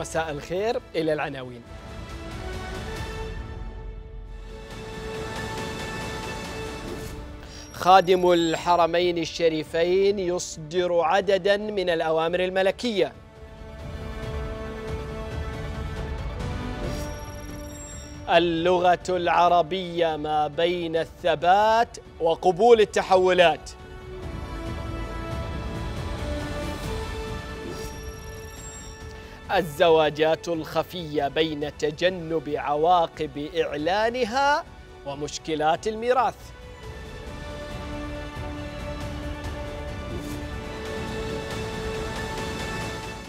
مساء الخير إلى العناوين خادم الحرمين الشريفين يصدر عددا من الأوامر الملكية اللغة العربية ما بين الثبات وقبول التحولات الزواجات الخفية بين تجنب عواقب إعلانها ومشكلات الميراث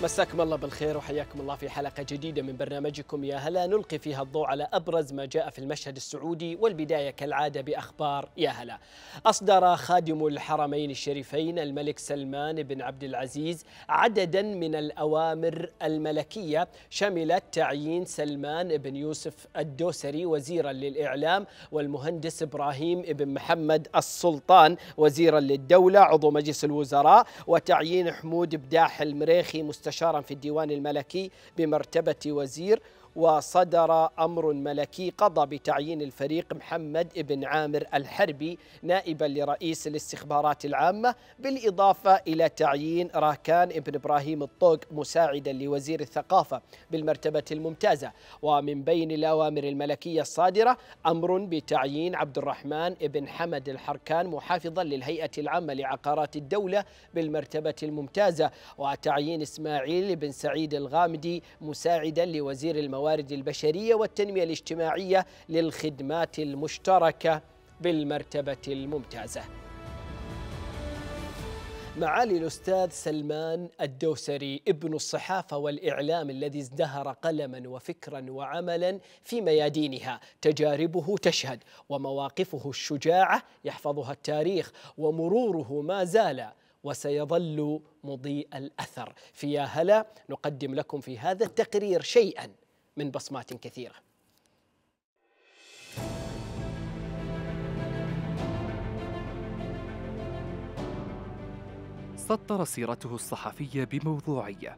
مساكم الله بالخير وحياكم الله في حلقة جديدة من برنامجكم يا هلا نلقي فيها الضوء على أبرز ما جاء في المشهد السعودي والبداية كالعادة بأخبار يا هلا أصدر خادم الحرمين الشريفين الملك سلمان بن عبد العزيز عددا من الأوامر الملكية شملت تعيين سلمان بن يوسف الدوسري وزيرا للإعلام والمهندس إبراهيم بن محمد السلطان وزيرا للدولة عضو مجلس الوزراء وتعيين حمود بداح المريخي مستشار مستشارا في الديوان الملكي بمرتبة وزير وصدر أمر ملكي قضى بتعيين الفريق محمد بن عامر الحربي نائبا لرئيس الاستخبارات العامة بالإضافة إلى تعيين راكان بن إبراهيم الطوق مساعدا لوزير الثقافة بالمرتبة الممتازة ومن بين الأوامر الملكية الصادرة أمر بتعيين عبد الرحمن بن حمد الحركان محافظا للهيئة العامة لعقارات الدولة بالمرتبة الممتازة وتعيين إسماعيل بن سعيد الغامدي مساعدا لوزير الموارد الموارد البشرية والتنمية الاجتماعية للخدمات المشتركة بالمرتبة الممتازة معالي الأستاذ سلمان الدوسري ابن الصحافة والإعلام الذي ازدهر قلما وفكرا وعملا في ميادينها تجاربه تشهد ومواقفه الشجاعة يحفظها التاريخ ومروره ما زال وسيظل مضيء الأثر في هلا نقدم لكم في هذا التقرير شيئا من بصمات كثيره سطر سيرته الصحفية بموضوعية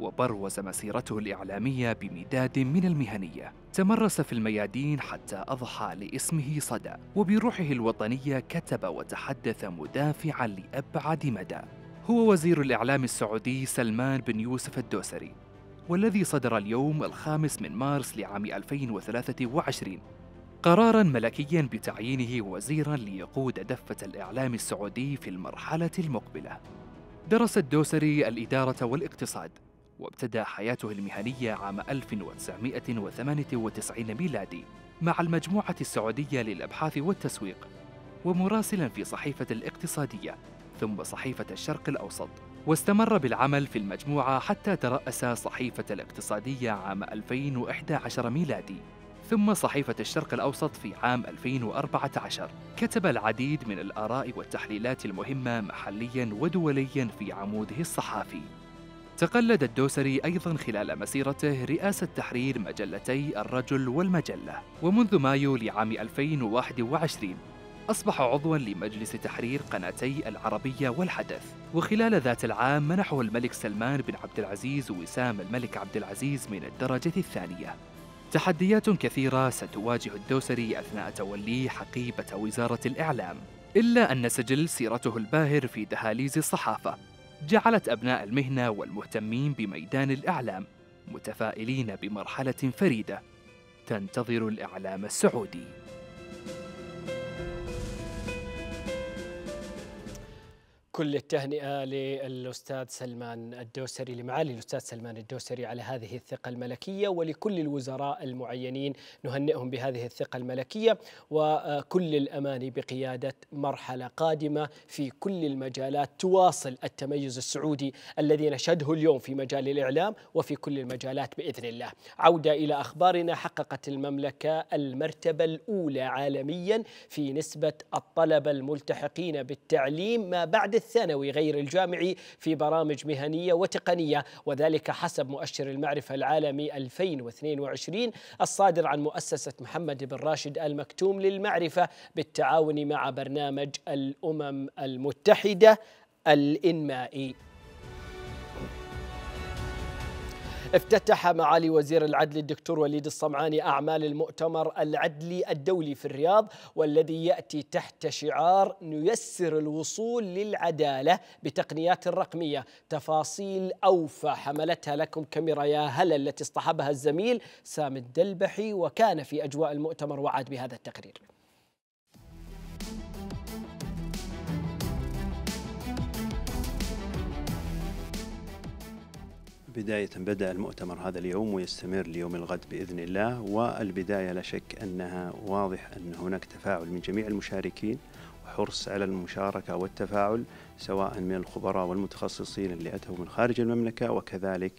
وبروز مسيرته الإعلامية بمداد من المهنية تمرس في الميادين حتى أضحى لاسمه صدى وبروحه الوطنية كتب وتحدث مدافعا لأبعد مدى هو وزير الإعلام السعودي سلمان بن يوسف الدوسري والذي صدر اليوم الخامس من مارس لعام 2023 قرارا ملكيا بتعيينه وزيرا ليقود دفة الإعلام السعودي في المرحلة المقبلة درس الدوسري الإدارة والاقتصاد وابتدى حياته المهنية عام 1998 ميلادي مع المجموعة السعودية للأبحاث والتسويق ومراسلا في صحيفة الاقتصادية ثم صحيفة الشرق الأوسط واستمر بالعمل في المجموعة حتى ترأس صحيفة الاقتصادية عام 2011 ميلادي ثم صحيفة الشرق الأوسط في عام 2014 كتب العديد من الآراء والتحليلات المهمة محلياً ودولياً في عموده الصحافي تقلد الدوسري أيضا خلال مسيرته رئاسة تحرير مجلتي الرجل والمجلة ومنذ مايو لعام 2021 أصبح عضوا لمجلس تحرير قناتي العربية والحدث وخلال ذات العام منحه الملك سلمان بن عبد العزيز وسام الملك عبد العزيز من الدرجة الثانية تحديات كثيرة ستواجه الدوسري أثناء توليه حقيبة وزارة الإعلام إلا أن سجل سيرته الباهر في دهاليز الصحافة جعلت أبناء المهنة والمهتمين بميدان الإعلام متفائلين بمرحلة فريدة تنتظر الإعلام السعودي كل التهنئة للأستاذ سلمان الدوسري لمعالي الأستاذ سلمان الدوسري على هذه الثقة الملكية ولكل الوزراء المعينين نهنئهم بهذه الثقة الملكية وكل الأمان بقيادة مرحلة قادمة في كل المجالات تواصل التميز السعودي الذي نشهده اليوم في مجال الإعلام وفي كل المجالات بإذن الله عودة إلى أخبارنا حققت المملكة المرتبة الأولى عالميا في نسبة الطلبة الملتحقين بالتعليم ما بعد الثانوي غير الجامعي في برامج مهنية وتقنية وذلك حسب مؤشر المعرفة العالمي 2022 الصادر عن مؤسسة محمد بن راشد المكتوم للمعرفة بالتعاون مع برنامج الأمم المتحدة الإنمائي افتتح معالي وزير العدل الدكتور وليد الصمعاني أعمال المؤتمر العدلي الدولي في الرياض والذي يأتي تحت شعار نيسر الوصول للعدالة بتقنيات رقمية تفاصيل أوفى حملتها لكم كاميرا يا هلا التي اصطحبها الزميل سامي الدلبحي وكان في أجواء المؤتمر وعاد بهذا التقرير بداية بدأ المؤتمر هذا اليوم ويستمر ليوم الغد بإذن الله والبداية لا شك أنها واضح أن هناك تفاعل من جميع المشاركين وحرص على المشاركة والتفاعل سواء من الخبراء والمتخصصين اللي أتوا من خارج المملكة وكذلك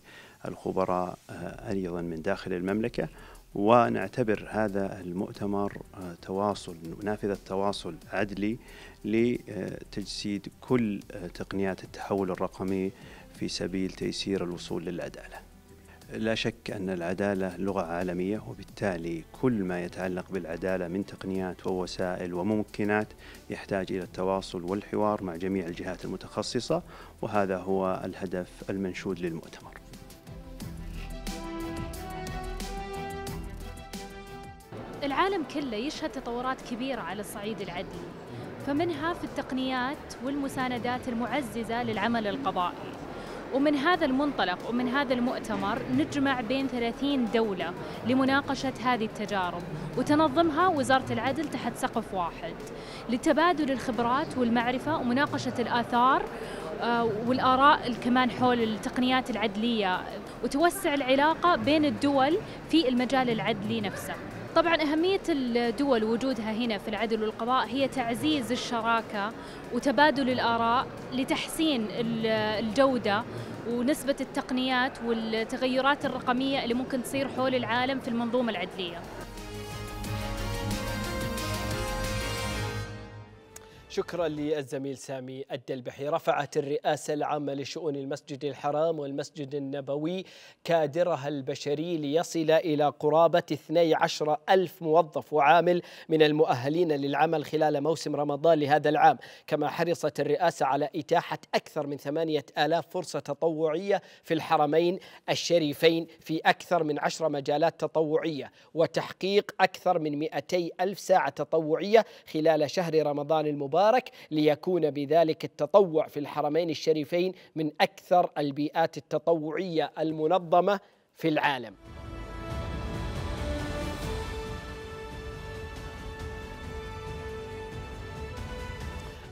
الخبراء آه، أيضا من داخل المملكة ونعتبر هذا المؤتمر آه، تواصل نافذة تواصل عدلي لتجسيد كل آه، تقنيات التحول الرقمي في سبيل تيسير الوصول للعدالة لا شك أن العدالة لغة عالمية وبالتالي كل ما يتعلق بالعدالة من تقنيات ووسائل وممكنات يحتاج إلى التواصل والحوار مع جميع الجهات المتخصصة وهذا هو الهدف المنشود للمؤتمر العالم كله يشهد تطورات كبيرة على الصعيد العدلي فمنها في التقنيات والمساندات المعززة للعمل القضائي ومن هذا المنطلق ومن هذا المؤتمر نجمع بين 30 دولة لمناقشة هذه التجارب وتنظمها وزارة العدل تحت سقف واحد لتبادل الخبرات والمعرفة ومناقشة الآثار آه، والآراء كمان حول التقنيات العدلية وتوسع العلاقة بين الدول في المجال العدلي نفسه طبعا أهمية الدول وجودها هنا في العدل والقضاء هي تعزيز الشراكة وتبادل الآراء لتحسين الجودة ونسبة التقنيات والتغيرات الرقمية اللي ممكن تصير حول العالم في المنظومة العدلية شكرا للزميل سامي الدلبحي رفعت الرئاسة العامة لشؤون المسجد الحرام والمسجد النبوي كادرها البشري ليصل إلى قرابة 12 ألف موظف وعامل من المؤهلين للعمل خلال موسم رمضان لهذا العام كما حرصت الرئاسة على إتاحة أكثر من 8000 فرصة تطوعية في الحرمين الشريفين في أكثر من 10 مجالات تطوعية وتحقيق أكثر من 200 ألف ساعة تطوعية خلال شهر رمضان المبارك المبارك ليكون بذلك التطوع في الحرمين الشريفين من أكثر البيئات التطوعية المنظمة في العالم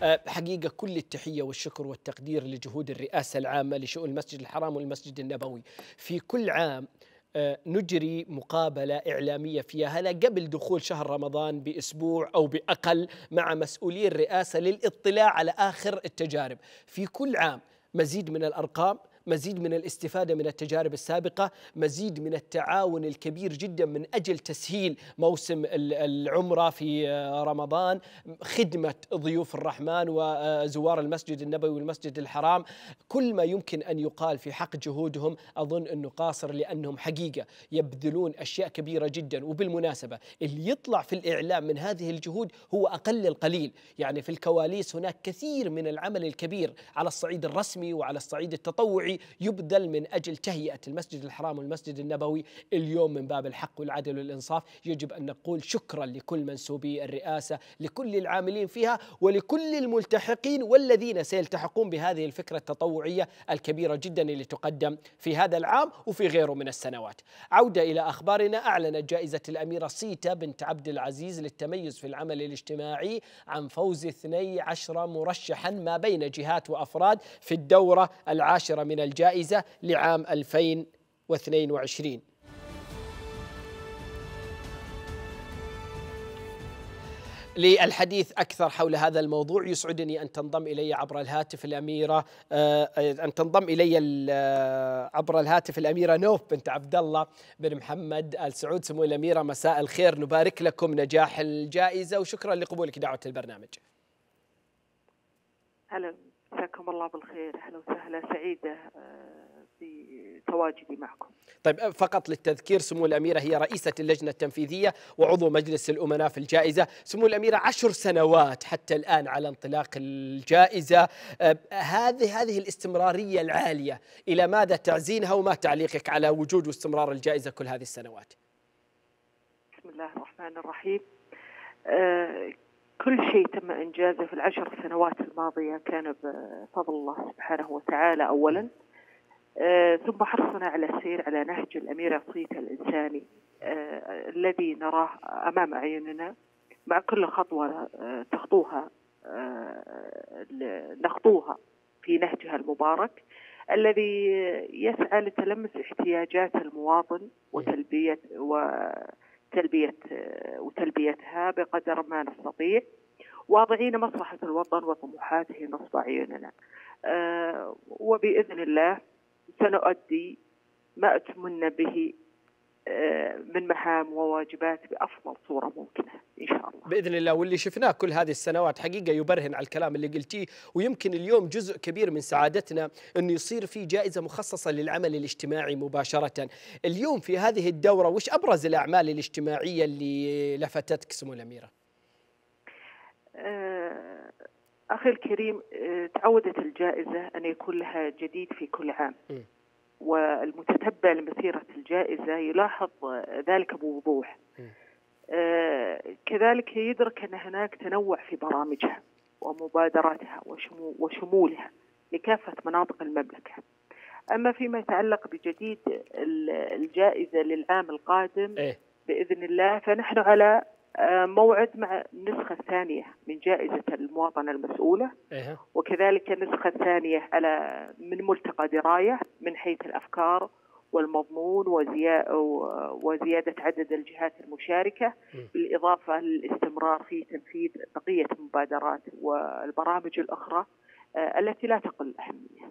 أه، حقيقة كل التحية والشكر والتقدير لجهود الرئاسة العامة لشؤون المسجد الحرام والمسجد النبوي في كل عام آه، نجري مقابلة إعلامية فيها هلا قبل دخول شهر رمضان بأسبوع أو بأقل مع مسؤولي الرئاسة للإطلاع على آخر التجارب في كل عام مزيد من الأرقام مزيد من الاستفادة من التجارب السابقة مزيد من التعاون الكبير جدا من أجل تسهيل موسم العمرة في آه، رمضان خدمة ضيوف الرحمن وزوار آه، المسجد النبوي والمسجد الحرام كل ما يمكن أن يقال في حق جهودهم أظن أنه قاصر لأنهم حقيقة يبذلون أشياء كبيرة جدا وبالمناسبة اللي يطلع في الإعلام من هذه الجهود هو أقل القليل يعني في الكواليس هناك كثير من العمل الكبير على الصعيد الرسمي وعلى الصعيد التطوعي يبذل من أجل تهيئة المسجد الحرام والمسجد النبوي اليوم من باب الحق والعدل والإنصاف يجب أن نقول شكرا لكل منسوبي الرئاسة لكل العاملين فيها ولكل الملتحقين والذين سيلتحقون بهذه الفكرة التطوعية الكبيرة جدا اللي تقدم في هذا العام وفي غيره من السنوات عودة إلى أخبارنا أعلنت جائزة الأميرة سيتا بنت عبد العزيز للتميز في العمل الاجتماعي عن فوز 12 مرشحا ما بين جهات وأفراد في الدورة العاشرة من الجائزة لعام 2022 للحديث أكثر حول هذا الموضوع يسعدني أن تنضم إلي عبر الهاتف الأميرة آه، أن تنضم إلي آه، عبر الهاتف الأميرة نوف بنت عبد الله بن محمد آل سعود سمو الأميرة مساء الخير نبارك لكم نجاح الجائزة وشكرا لقبولك دعوة البرنامج. أهلا مساكم الله بالخير اهلا وسهلا سعيده آه، بتواجدي معكم. طيب فقط للتذكير سمو الاميره هي رئيسه اللجنه التنفيذيه وعضو مجلس الامناء في الجائزه، سمو الاميره عشر سنوات حتى الان على انطلاق الجائزه، آه، هذه هذه الاستمراريه العاليه الى ماذا تعزينها وما تعليقك على وجود واستمرار الجائزه كل هذه السنوات؟ بسم الله الرحمن الرحيم. آه، كل شيء تم إنجازه في العشر سنوات الماضية كان بفضل الله سبحانه وتعالى أولا آه، ثم حرصنا على السير على نهج الأمير عصيته الإنساني آه، الذي نراه أمام أعيننا مع كل خطوة آه، تخطوها نخطوها في نهجها المبارك الذي يسعى لتلمس احتياجات المواطن وتلبية و تلبية آه، وتلبيتها بقدر ما نستطيع واضعين مصلحة الوطن وطموحاته نصب عيوننا آه، وبإذن الله سنؤدي ما أتمنى به آه، من مهام وواجبات بافضل صوره ممكنه ان شاء الله. باذن الله واللي شفناه كل هذه السنوات حقيقه يبرهن على الكلام اللي قلتيه ويمكن اليوم جزء كبير من سعادتنا انه يصير في جائزه مخصصه للعمل الاجتماعي مباشره. اليوم في هذه الدوره وش ابرز الاعمال الاجتماعيه اللي لفتتك سمو الاميره؟ آه، اخي الكريم آه، تعودت الجائزه ان يكون لها جديد في كل عام. م. والمتتبع لمسيرة الجائزة يلاحظ ذلك بوضوح آه، كذلك يدرك أن هناك تنوع في برامجها ومبادراتها وشمولها لكافة مناطق المملكة أما فيما يتعلق بجديد الجائزة للعام القادم إيه. بإذن الله فنحن على آه، موعد مع النسخة الثانية من جائزة المواطنة المسؤولة إيه. وكذلك النسخة الثانية على من ملتقى دراية من حيث الأفكار والمضمون وزيادة عدد الجهات المشاركة بالإضافة للاستمرار في تنفيذ بقية المبادرات والبرامج الأخرى آه، التي لا تقل أهمية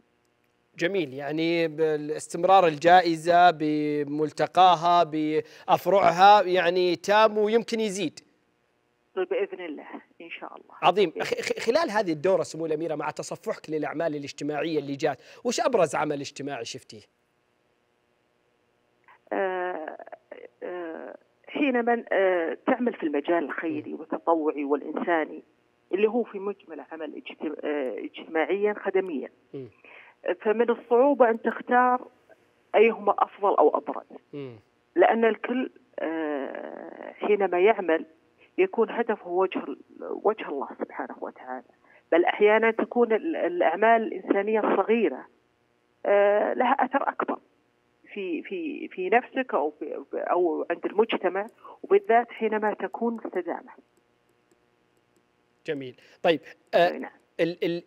جميل يعني باستمرار الجائزة بملتقاها بأفرعها يعني تام ويمكن يزيد بإذن الله إن شاء الله عظيم خلال هذه الدورة سمو الأميرة مع تصفحك للأعمال الاجتماعية اللي جات وش أبرز عمل اجتماعي شفتيه؟ أه أه حينما أه تعمل في المجال الخيري والتطوعي والإنساني اللي هو في مجمل عمل آه، اجتماعيا خدميا م. فمن الصعوبة أن تختار أيهما أفضل أو أبرز لأن الكل آه، حينما يعمل يكون هدفه وجه وجه الله سبحانه وتعالى بل أحيانا تكون الأعمال الإنسانية الصغيرة آه، لها أثر أكبر في في في نفسك أو في أو عند المجتمع وبالذات حينما تكون مستدامة. جميل، طيب آه نعم.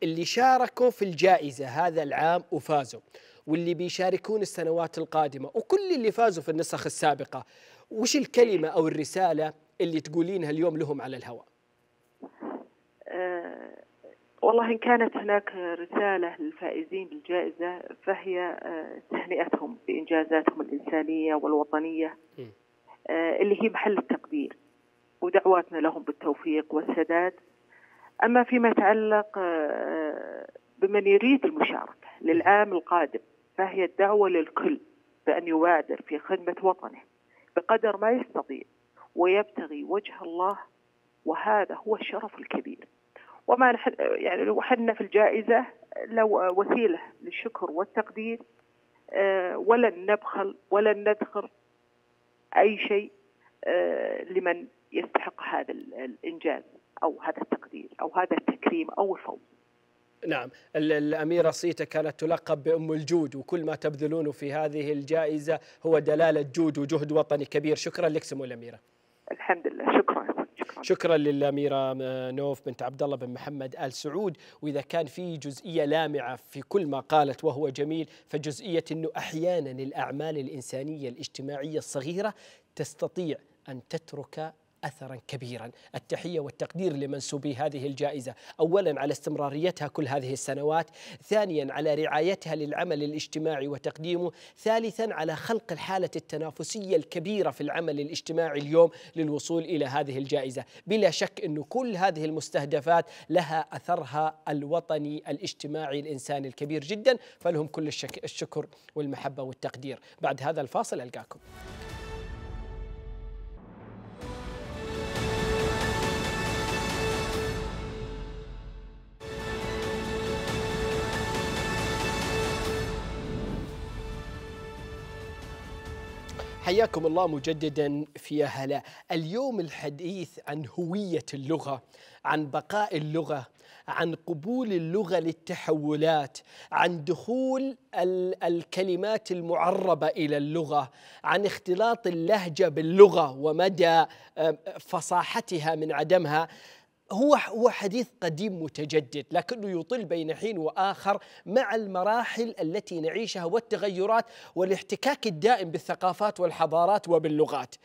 اللي شاركوا في الجائزة هذا العام وفازوا واللي بيشاركون السنوات القادمة وكل اللي فازوا في النسخ السابقة وش الكلمة أو الرسالة اللي تقولينها اليوم لهم على الهواء أه والله إن كانت هناك رسالة للفائزين بالجائزة فهي آه، تهنئتهم بإنجازاتهم الإنسانية والوطنية أه اللي هي محل التقدير ودعواتنا لهم بالتوفيق والسداد أما فيما يتعلق آه، بمن يريد المشاركة للعام القادم فهي الدعوة للكل بأن يبادر في خدمة وطنه بقدر ما يستطيع ويبتغي وجه الله وهذا هو الشرف الكبير وما نحن يعني لو حنا في الجائزة لو وسيلة للشكر والتقدير آه، ولن نبخل ولن ندخر أي شيء آه، لمن يستحق هذا الإنجاز أو هذا التقدير أو هذا التكريم أو الفوز نعم الأميرة صيتا كانت تلقب بأم الجود وكل ما تبذلونه في هذه الجائزة هو دلالة جود وجهد وطني كبير شكرا لك سمو الأميرة الحمد لله شكرا شكرا, شكرا للأميرة نوف بنت عبد الله بن محمد آل سعود وإذا كان في جزئية لامعة في كل ما قالت وهو جميل فجزئية أنه أحيانا الأعمال الإنسانية الاجتماعية الصغيرة تستطيع أن تترك اثرا كبيرا، التحيه والتقدير لمنسوبي هذه الجائزه، اولا على استمراريتها كل هذه السنوات، ثانيا على رعايتها للعمل الاجتماعي وتقديمه، ثالثا على خلق الحاله التنافسيه الكبيره في العمل الاجتماعي اليوم للوصول الى هذه الجائزه، بلا شك انه كل هذه المستهدفات لها اثرها الوطني الاجتماعي الانساني الكبير جدا، فلهم كل الشك الشكر والمحبه والتقدير، بعد هذا الفاصل القاكم. حياكم الله مجددا في هلا اليوم الحديث عن هوية اللغة عن بقاء اللغة عن قبول اللغة للتحولات عن دخول الكلمات المعربة إلى اللغة عن اختلاط اللهجة باللغة ومدى آه، فصاحتها من عدمها هو هو حديث قديم متجدد لكنه يطل بين حين واخر مع المراحل التي نعيشها والتغيرات والاحتكاك الدائم بالثقافات والحضارات وباللغات.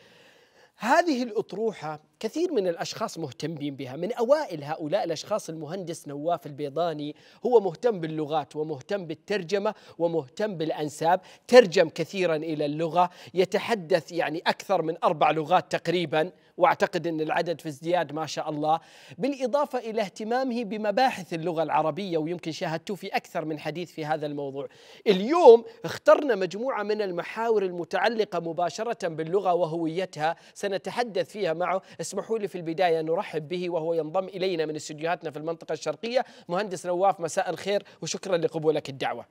هذه الأطروحة كثير من الأشخاص مهتمين بها من أوائل هؤلاء الأشخاص المهندس نواف البيضاني هو مهتم باللغات ومهتم بالترجمة ومهتم بالأنساب ترجم كثيرا إلى اللغة يتحدث يعني أكثر من أربع لغات تقريباً واعتقد ان العدد في ازدياد ما شاء الله بالاضافه الى اهتمامه بمباحث اللغه العربيه ويمكن شاهدتوه في اكثر من حديث في هذا الموضوع اليوم اخترنا مجموعه من المحاور المتعلقه مباشره باللغه وهويتها سنتحدث فيها معه اسمحوا لي في البدايه نرحب به وهو ينضم الينا من استديوهاتنا في المنطقه الشرقيه مهندس نواف مساء الخير وشكرا لقبولك الدعوه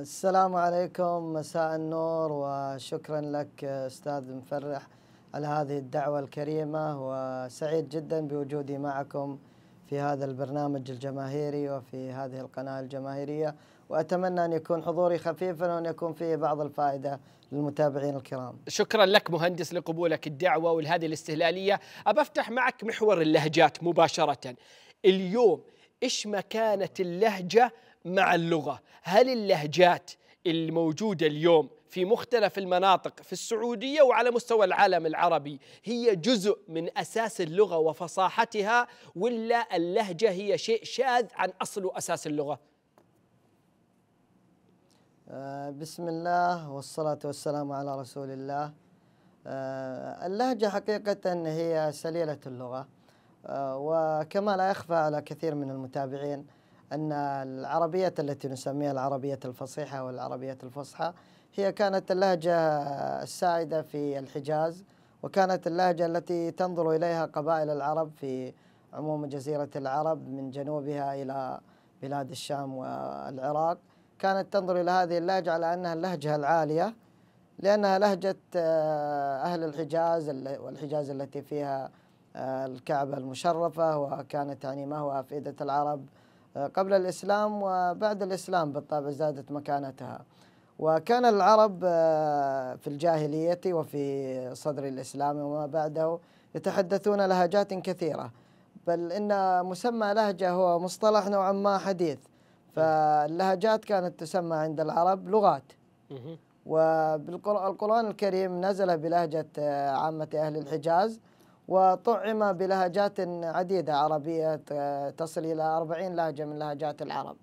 السلام عليكم مساء النور وشكرا لك استاذ مفرح على هذه الدعوة الكريمة وسعيد جدا بوجودي معكم في هذا البرنامج الجماهيري وفي هذه القناة الجماهيرية وأتمنى أن يكون حضوري خفيفا وأن يكون فيه بعض الفائدة للمتابعين الكرام شكرا لك مهندس لقبولك الدعوة ولهذه الاستهلالية أبى أفتح معك محور اللهجات مباشرة اليوم إيش مكانة اللهجة مع اللغة هل اللهجات الموجودة اليوم في مختلف المناطق في السعودية وعلى مستوى العالم العربي هي جزء من أساس اللغة وفصاحتها ولا اللهجة هي شيء شاذ عن أصل وأساس اللغة آه، بسم الله والصلاة والسلام على رسول الله آه، اللهجة حقيقة هي سليلة اللغة آه، وكما لا يخفى على كثير من المتابعين أن العربية التي نسميها العربية الفصيحة والعربية الفصحى هي كانت اللهجة السائدة في الحجاز وكانت اللهجة التي تنظر إليها قبائل العرب في عموم جزيرة العرب من جنوبها إلى بلاد الشام والعراق كانت تنظر إلى هذه اللهجة على أنها اللهجة العالية لأنها لهجة آه، أهل الحجاز والحجاز التي فيها آه، الكعبة المشرفة وكانت يعني ما هو أفئدة العرب آه، قبل الإسلام وبعد الإسلام بالطبع زادت مكانتها وكان العرب آه، في الجاهلية وفي صدر الإسلام وما بعده يتحدثون لهجات كثيرة بل إن مسمى لهجة هو مصطلح نوعا ما حديث فاللهجات كانت تسمى عند العرب لغات والقرآن الكريم نزل بلهجة آه، عامة أهل الحجاز وطعم بلهجات عديدة عربية آه، تصل إلى أربعين لهجة من لهجات العرب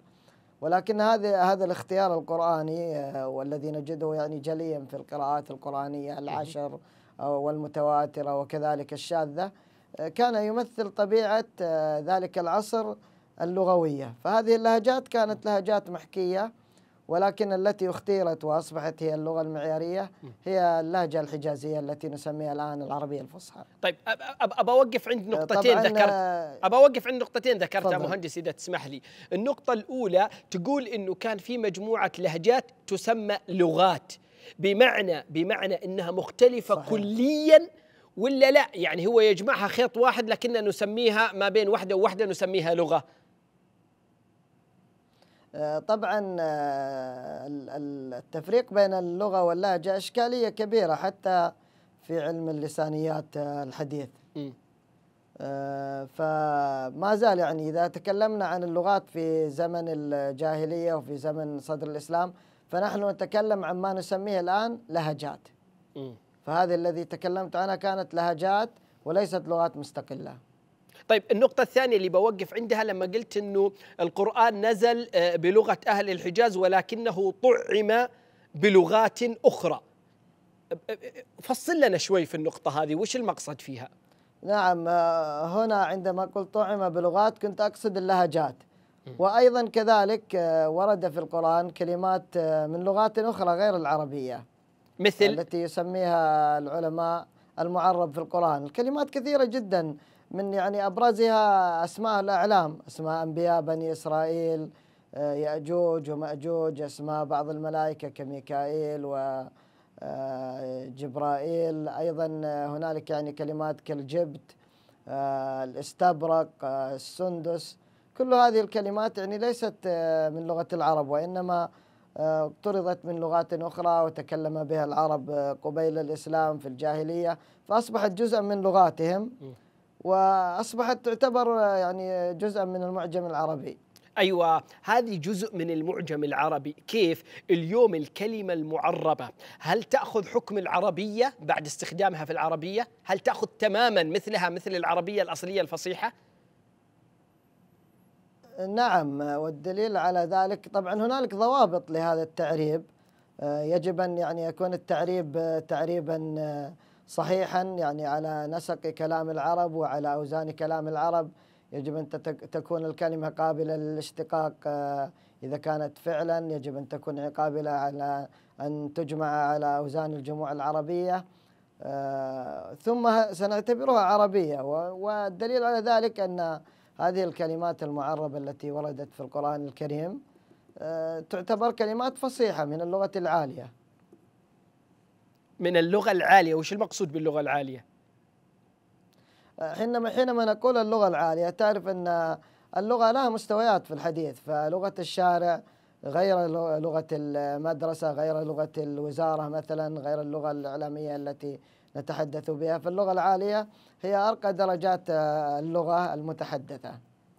ولكن هذا هذا الاختيار القرآني آه، والذي نجده يعني جليا في القراءات القرآنية العشر آه، والمتواترة وكذلك الشاذة آه، كان يمثل طبيعة ذلك العصر اللغوية فهذه اللهجات كانت لهجات محكية ولكن التي اختيرت واصبحت هي اللغه المعياريه هي اللهجه الحجازيه التي نسميها الان العربيه الفصحى. طيب ابى اوقف عند نقطتين ذكرت آه، ابى اوقف عند نقطتين ذكرتها مهندس اذا تسمح لي. النقطه الاولى تقول انه كان في مجموعه لهجات تسمى لغات بمعنى بمعنى انها مختلفه صحيح. كليا ولا لا يعني هو يجمعها خيط واحد لكننا نسميها ما بين واحده وواحده نسميها لغه. طبعا آه، التفريق بين اللغة واللهجة إشكالية كبيرة حتى في علم اللسانيات آه، الحديث آه، فما زال يعني إذا تكلمنا عن اللغات في زمن الجاهلية وفي زمن صدر الإسلام فنحن نتكلم عن ما نسميه الآن لهجات فهذه الذي تكلمت عنها كانت لهجات وليست لغات مستقلة طيب النقطة الثانية اللي بوقف عندها لما قلت أنه القرآن نزل آه، بلغة أهل الحجاز ولكنه طعم بلغات أخرى فصل لنا شوي في النقطة هذه وش المقصد فيها؟ نعم آه، هنا عندما قلت طعم بلغات كنت أقصد اللهجات وأيضا كذلك آه، ورد في القرآن كلمات من لغات أخرى غير العربية مثل التي يسميها العلماء المعرب في القرآن الكلمات كثيرة جدا من يعني ابرزها اسماء الاعلام اسماء انبياء بني اسرائيل آه، ياجوج وماجوج اسماء بعض الملائكه كميكائيل و آه، جبرائيل ايضا هنالك يعني كلمات كالجبت آه، الاستبرق السندس كل هذه الكلمات يعني ليست من لغه العرب وانما اقترضت من لغات اخرى وتكلم بها العرب قبيل الاسلام في الجاهليه فاصبحت جزءا من لغاتهم واصبحت تعتبر يعني جزءا من المعجم العربي ايوه هذه جزء من المعجم العربي، كيف؟ اليوم الكلمه المعربه، هل تاخذ حكم العربيه بعد استخدامها في العربيه؟ هل تاخذ تماما مثلها مثل العربيه الاصليه الفصيحه؟ نعم والدليل على ذلك طبعا هنالك ضوابط لهذا التعريب آه، يجب ان يعني يكون التعريب آه، تعريبا آه، صحيحا يعني على نسق كلام العرب وعلى أوزان كلام العرب يجب أن تكون الكلمة قابلة للاشتقاق آه، إذا كانت فعلا يجب أن تكون قابلة على أن تجمع على أوزان الجموع العربية آه، ثم سنعتبرها عربية والدليل على ذلك أن هذه الكلمات المعربة التي وردت في القرآن الكريم آه، تعتبر كلمات فصيحة من اللغة العالية من اللغة العالية وش المقصود باللغة العالية؟ حينما حينما نقول اللغة العالية تعرف أن اللغة لها مستويات في الحديث فلغة الشارع غير لغة المدرسة غير لغة الوزارة مثلا غير اللغة الإعلامية التي نتحدث بها فاللغة العالية هي أرقى درجات اللغة المتحدثة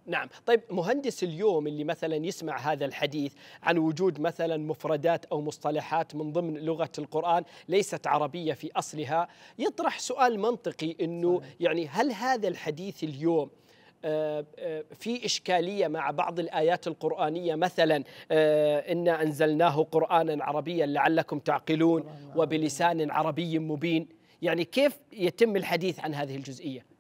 نعم طيب مهندس اليوم اللي مثلا يسمع هذا الحديث عن وجود مثلا مفردات أو مصطلحات من ضمن لغة القرآن ليست عربية في أصلها يطرح سؤال منطقي أنه يعني هل هذا الحديث اليوم آه، آه، في إشكالية مع بعض الآيات القرآنية مثلا آه، إنا أنزلناه قرآنا عربيا لعلكم تعقلون وبلسان عربي مبين يعني كيف يتم الحديث عن هذه الجزئية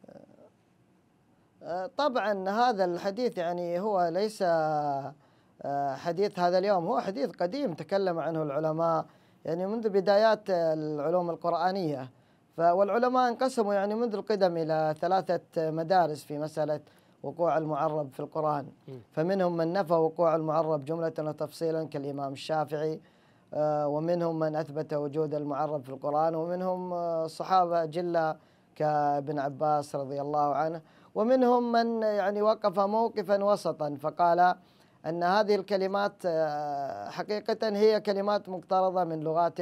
طبعا هذا الحديث يعني هو ليس آه، حديث هذا اليوم هو حديث قديم تكلم عنه العلماء يعني منذ بدايات العلوم القرآنية والعلماء انقسموا يعني منذ القدم إلى ثلاثة مدارس في مسألة وقوع المعرب في القرآن فمنهم من نفى وقوع المعرب جملة وتفصيلا كالإمام الشافعي آه، ومنهم من أثبت وجود المعرب في القرآن ومنهم آه، صحابة جلة كابن عباس رضي الله عنه ومنهم من يعني وقف موقفا وسطا فقال أن هذه الكلمات آه، حقيقة هي كلمات مقترضة من لغات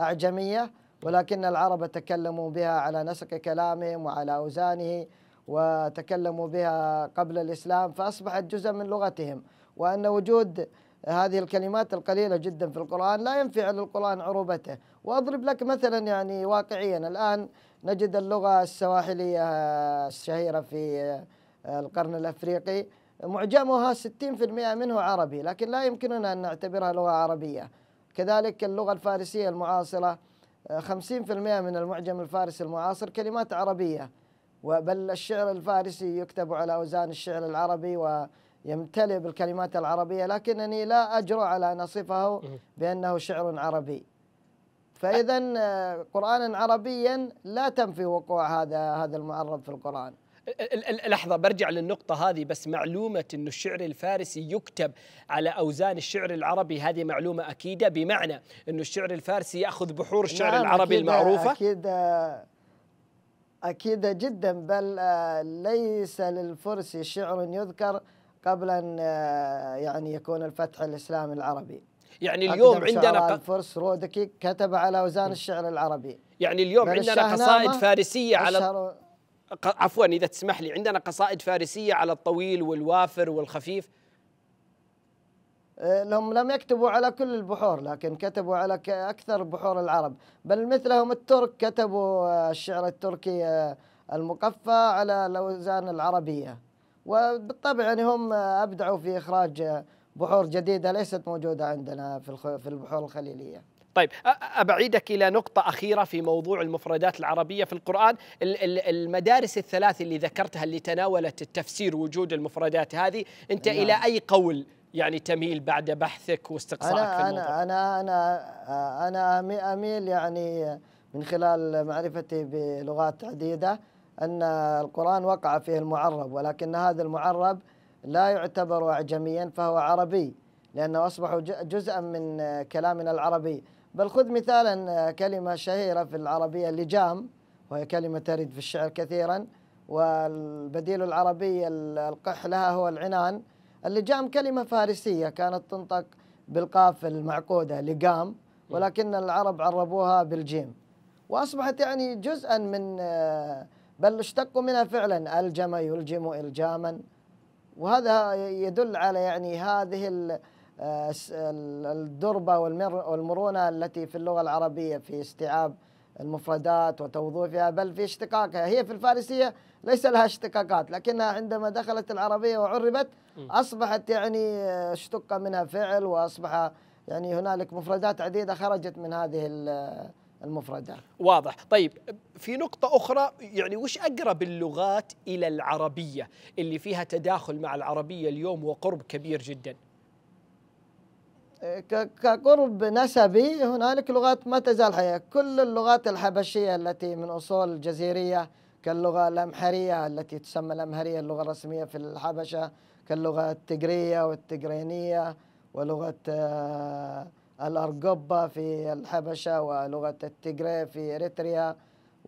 أعجمية ولكن العرب تكلموا بها على نسق كلامهم وعلى أوزانه وتكلموا بها قبل الإسلام فأصبحت جزءا من لغتهم وأن وجود هذه الكلمات القليلة جدا في القرآن لا ينفي عن القرآن عروبته وأضرب لك مثلا يعني واقعيا الآن نجد اللغة السواحلية الشهيرة في آه، القرن الأفريقي معجمها 60% منه عربي لكن لا يمكننا أن نعتبرها لغة عربية كذلك اللغة الفارسية المعاصرة 50% آه، من المعجم الفارسي المعاصر كلمات عربية بل الشعر الفارسي يكتب على أوزان الشعر العربي ويمتلئ بالكلمات العربية لكنني لا أجرؤ على أن أصفه بأنه شعر عربي فإذا آه، قرآنا عربيا لا تنفي وقوع هذا هذا المعرض في القرآن لحظة برجع للنقطة هذه بس معلومة أن الشعر الفارسي يكتب على أوزان الشعر العربي هذه معلومة أكيدة بمعنى أن الشعر الفارسي يأخذ بحور الشعر نعم العربي أكيد المعروفة أكيد أكيد جدا بل آه، ليس للفرس شعر يذكر قبل أن آه، يعني يكون الفتح الإسلامي العربي يعني اليوم عندنا فرس رودكي كتب على اوزان الشعر العربي يعني اليوم عندنا قصائد فارسيه على عفوا اذا تسمح لي عندنا قصائد فارسيه على الطويل والوافر والخفيف آه، هم لم يكتبوا على كل البحور لكن كتبوا على اكثر بحور العرب بل مثلهم الترك كتبوا آه، الشعر التركي آه، المقفى على الاوزان العربيه وبالطبع يعني هم ابدعوا في اخراج بحور جديدة ليست موجودة عندنا في في البحور الخليلية طيب ابعيدك إلى نقطة أخيرة في موضوع المفردات العربية في القرآن المدارس الثلاث اللي ذكرتها اللي تناولت التفسير وجود المفردات هذه أنت نعم. إلى أي قول يعني تميل بعد بحثك واستقصائك أنا في أنا, أنا أنا أنا أميل يعني من خلال معرفتي بلغات عديدة أن القرآن وقع فيه المعرب ولكن هذا المعرب لا يعتبر أعجميا فهو عربي لأنه أصبح جزءا من كلامنا العربي بل خذ مثالا آه، كلمة شهيرة في العربية لجام وهي كلمة ترد في الشعر كثيرا والبديل العربي القح لها هو العنان اللجام كلمة فارسية كانت تنطق بالقاف المعقودة لقام ولكن العرب عربوها بالجيم وأصبحت يعني جزءا من آه، بل اشتقوا منها فعلا ألجم يلجم إلجاما وهذا يدل على يعني هذه آه، الدربة والمرونة التي في اللغة العربية في استيعاب المفردات وتوظيفها بل في اشتقاقها هي في الفارسية ليس لها اشتقاقات لكنها عندما دخلت العربية وعربت أصبحت يعني اشتق منها فعل وأصبح يعني هنالك مفردات عديدة خرجت من هذه المفردات واضح طيب في نقطة أخرى يعني وش أقرب اللغات إلى العربية اللي فيها تداخل مع العربية اليوم وقرب كبير جدا إيه، كقرب نسبي هنالك لغات ما تزال حية كل اللغات الحبشية التي من أصول جزيرية كاللغة الأمحرية التي تسمى الأمحرية اللغة الرسمية في الحبشة كاللغة التجرية والتجرينية ولغة آه الأرقبة في الحبشة ولغة التجري في إريتريا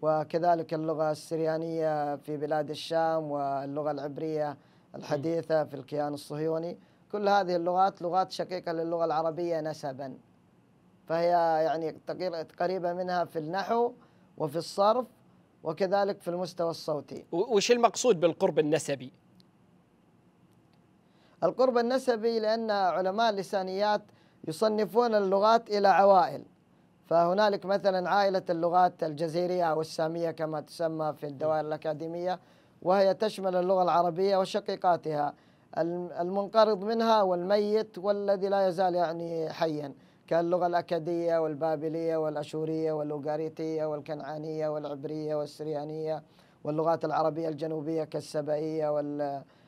وكذلك اللغة السريانية في بلاد الشام واللغة العبرية الحديثة في الكيان الصهيوني كل هذه اللغات لغات شقيقة للغة العربية نسبا فهي يعني قريبة منها في النحو وفي الصرف وكذلك في المستوى الصوتي وش المقصود بالقرب النسبي؟ القرب النسبي لأن علماء اللسانيات يصنفون اللغات إلى عوائل فهنالك مثلا عائلة اللغات الجزيرية أو السامية كما تسمى في الدوائر الأكاديمية وهي تشمل اللغة العربية وشقيقاتها المنقرض منها والميت والذي لا يزال يعني حيا كاللغة الأكدية والبابلية والأشورية والأوغاريتية والكنعانية والعبرية والسريانية واللغات العربية الجنوبية كالسبائية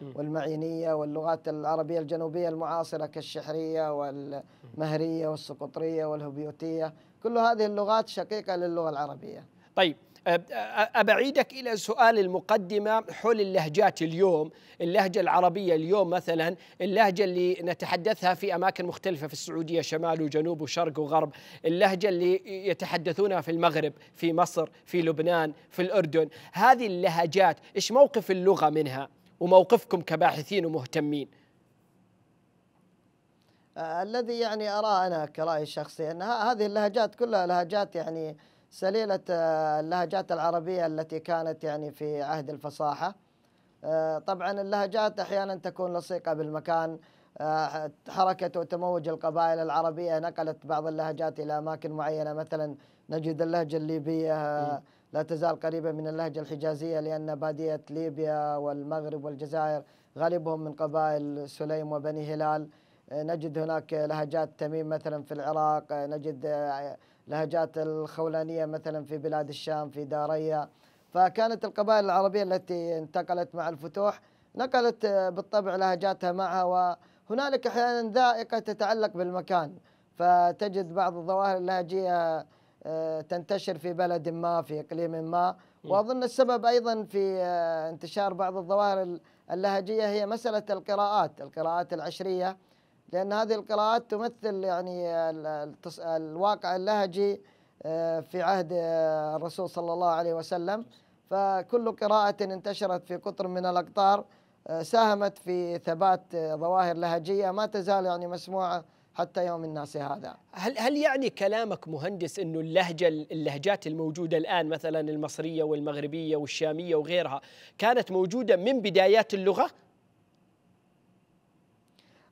والمعينية واللغات العربية الجنوبية المعاصرة كالشحرية والمهرية والسقطرية والهبيوتية كل هذه اللغات شقيقة للغة العربية طيب أبعيدك إلى سؤال المقدمة حول اللهجات اليوم اللهجة العربية اليوم مثلا اللهجة اللي نتحدثها في أماكن مختلفة في السعودية شمال وجنوب وشرق وغرب اللهجة اللي يتحدثونها في المغرب في مصر في لبنان في الأردن هذه اللهجات إيش موقف اللغة منها وموقفكم كباحثين ومهتمين آه، الذي يعني أرى أنا كرأيي الشخصي أن هذه اللهجات كلها لهجات يعني سليلة آه، اللهجات العربية التي كانت يعني في عهد الفصاحة آه، طبعا اللهجات أحيانا تكون لصيقة بالمكان آه، حركة وتموج القبائل العربية نقلت بعض اللهجات إلى أماكن معينة مثلا نجد اللهجة الليبية لا تزال قريبة من اللهجة الحجازية لأن بادية ليبيا والمغرب والجزائر غالبهم من قبائل سليم وبني هلال نجد هناك لهجات تميم مثلا في العراق نجد لهجات الخولانية مثلا في بلاد الشام في داريا فكانت القبائل العربية التي انتقلت مع الفتوح نقلت بالطبع لهجاتها معها وهنالك أحيانا ذائقة تتعلق بالمكان فتجد بعض الظواهر اللهجية آه، تنتشر في بلد ما في إقليم ما وأظن السبب أيضا في آه، انتشار بعض الظواهر اللهجية هي مسألة القراءات القراءات العشرية لأن هذه القراءات تمثل يعني الواقع اللهجي آه، في عهد آه، الرسول صلى الله عليه وسلم فكل قراءة انتشرت في قطر من الأقطار آه، ساهمت في ثبات ظواهر لهجية ما تزال يعني مسموعة حتى يوم الناس هذا هل هل يعني كلامك مهندس انه اللهجه اللهجات الموجوده الان مثلا المصريه والمغربيه والشاميه وغيرها كانت موجوده من بدايات اللغه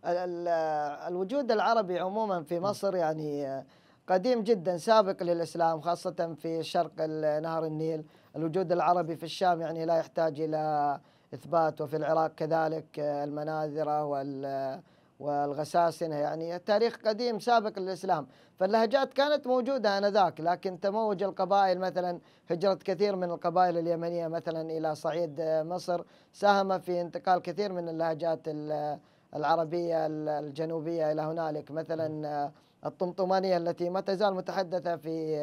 الوجود العربي عموما في مصر يعني قديم جدا سابق للاسلام خاصه في شرق نهر النيل، الوجود العربي في الشام يعني لا يحتاج الى اثبات وفي العراق كذلك المناذره وال والغساسنه يعني تاريخ قديم سابق للاسلام، فاللهجات كانت موجوده انذاك لكن تموج القبائل مثلا هجره كثير من القبائل اليمنيه مثلا الى صعيد مصر ساهم في انتقال كثير من اللهجات العربية الجنوبية إلى هنالك مثلا نعم. آه، الطمطمانية التي ما تزال متحدثة في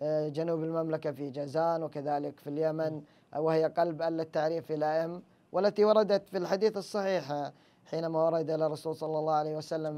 آه، جنوب المملكة في جازان وكذلك في اليمن نعم. وهي قلب التعريف إلى أم والتي وردت في الحديث الصحيح آه، حينما ورد إلى الرسول صلى الله عليه وسلم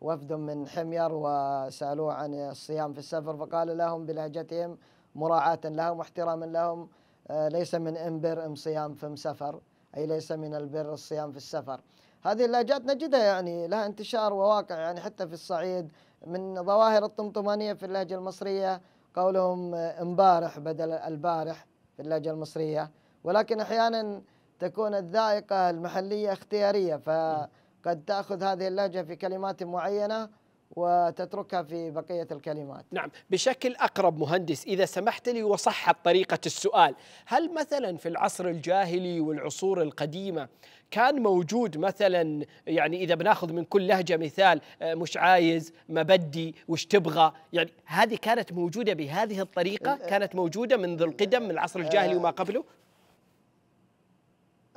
وفد من حمير وسألوه عن الصيام في السفر فقال لهم بلهجتهم مراعاة لهم واحتراما لهم ليس من إم بر إم صيام فم سفر أي ليس من البر الصيام في السفر هذه اللهجات نجدها يعني لها انتشار وواقع يعني حتى في الصعيد من ظواهر الطمطمانية في اللهجة المصرية قولهم امبارح بدل البارح في اللهجة المصرية ولكن أحيانا تكون الذائقة المحلية اختيارية فقد تأخذ هذه اللهجة في كلمات معينة وتتركها في بقية الكلمات نعم بشكل أقرب مهندس إذا سمحت لي وصحت طريقة السؤال هل مثلا في العصر الجاهلي والعصور القديمة كان موجود مثلا يعني إذا بناخذ من كل لهجة مثال آه، مش عايز ما بدي وش تبغى يعني هذه كانت موجودة بهذه الطريقة كانت موجودة منذ القدم من العصر الجاهلي وما آه، قبله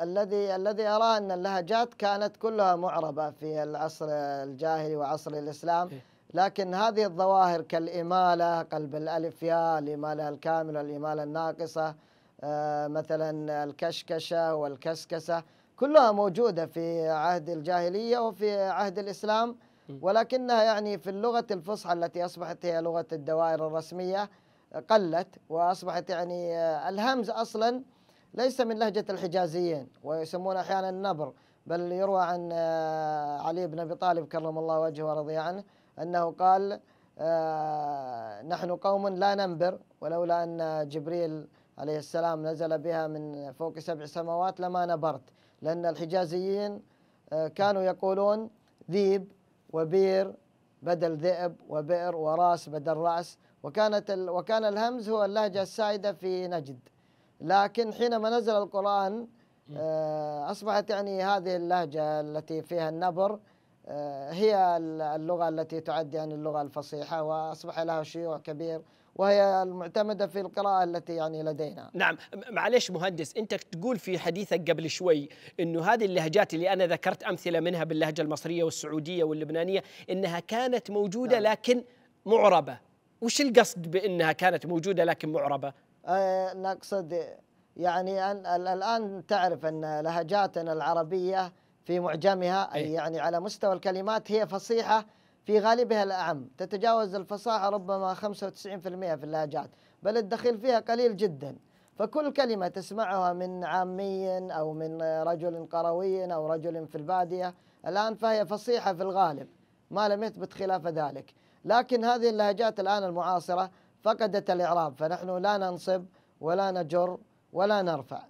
الذي الذي أرى أن اللهجات كانت كلها معربة في العصر الجاهلي وعصر الإسلام إيه. لكن هذه الظواهر كالإمالة قلب الألف يا الإمالة الكاملة الإمالة الناقصة آه، مثلا الكشكشة والكسكسة كلها موجودة في عهد الجاهلية وفي عهد الإسلام ولكنها يعني في اللغة الفصحى التي أصبحت هي لغة الدوائر الرسمية قلت وأصبحت يعني الهمز أصلا ليس من لهجة الحجازيين ويسمون أحيانا النبر بل يروى عن علي بن أبي طالب كرم الله وجهه ورضي عنه أنه قال آه، نحن قوم لا ننبر ولولا أن جبريل عليه السلام نزل بها من فوق سبع سماوات لما نبرت لأن الحجازيين آه، كانوا يقولون ذيب وبير بدل ذئب وبئر وراس بدل رأس وكانت ال وكان الهمز هو اللهجة السائدة في نجد لكن حينما نزل القرآن آه، أصبحت يعني هذه اللهجة التي فيها النبر آه، هي اللغة التي تعد يعني اللغة الفصيحة وأصبح لها شيوع كبير وهي المعتمده في القراءه التي يعني لدينا نعم معلش مهندس انت تقول في حديثك قبل شوي انه هذه اللهجات اللي انا ذكرت امثله منها باللهجه المصريه والسعوديه واللبنانيه انها كانت موجوده نعم. لكن معربه وش القصد بانها كانت موجوده لكن معربه أه نقصد يعني أن الان تعرف ان لهجاتنا العربيه في معجمها أي. إيه. يعني على مستوى الكلمات هي فصيحه في غالبها الأعم تتجاوز الفصاحة ربما 95% في اللهجات بل الدخيل فيها قليل جدا فكل كلمة تسمعها من عامي أو من رجل قروي أو رجل في البادية الآن فهي فصيحة في الغالب ما لم يثبت خلاف ذلك لكن هذه اللهجات الآن المعاصرة فقدت الإعراب فنحن لا ننصب ولا نجر ولا نرفع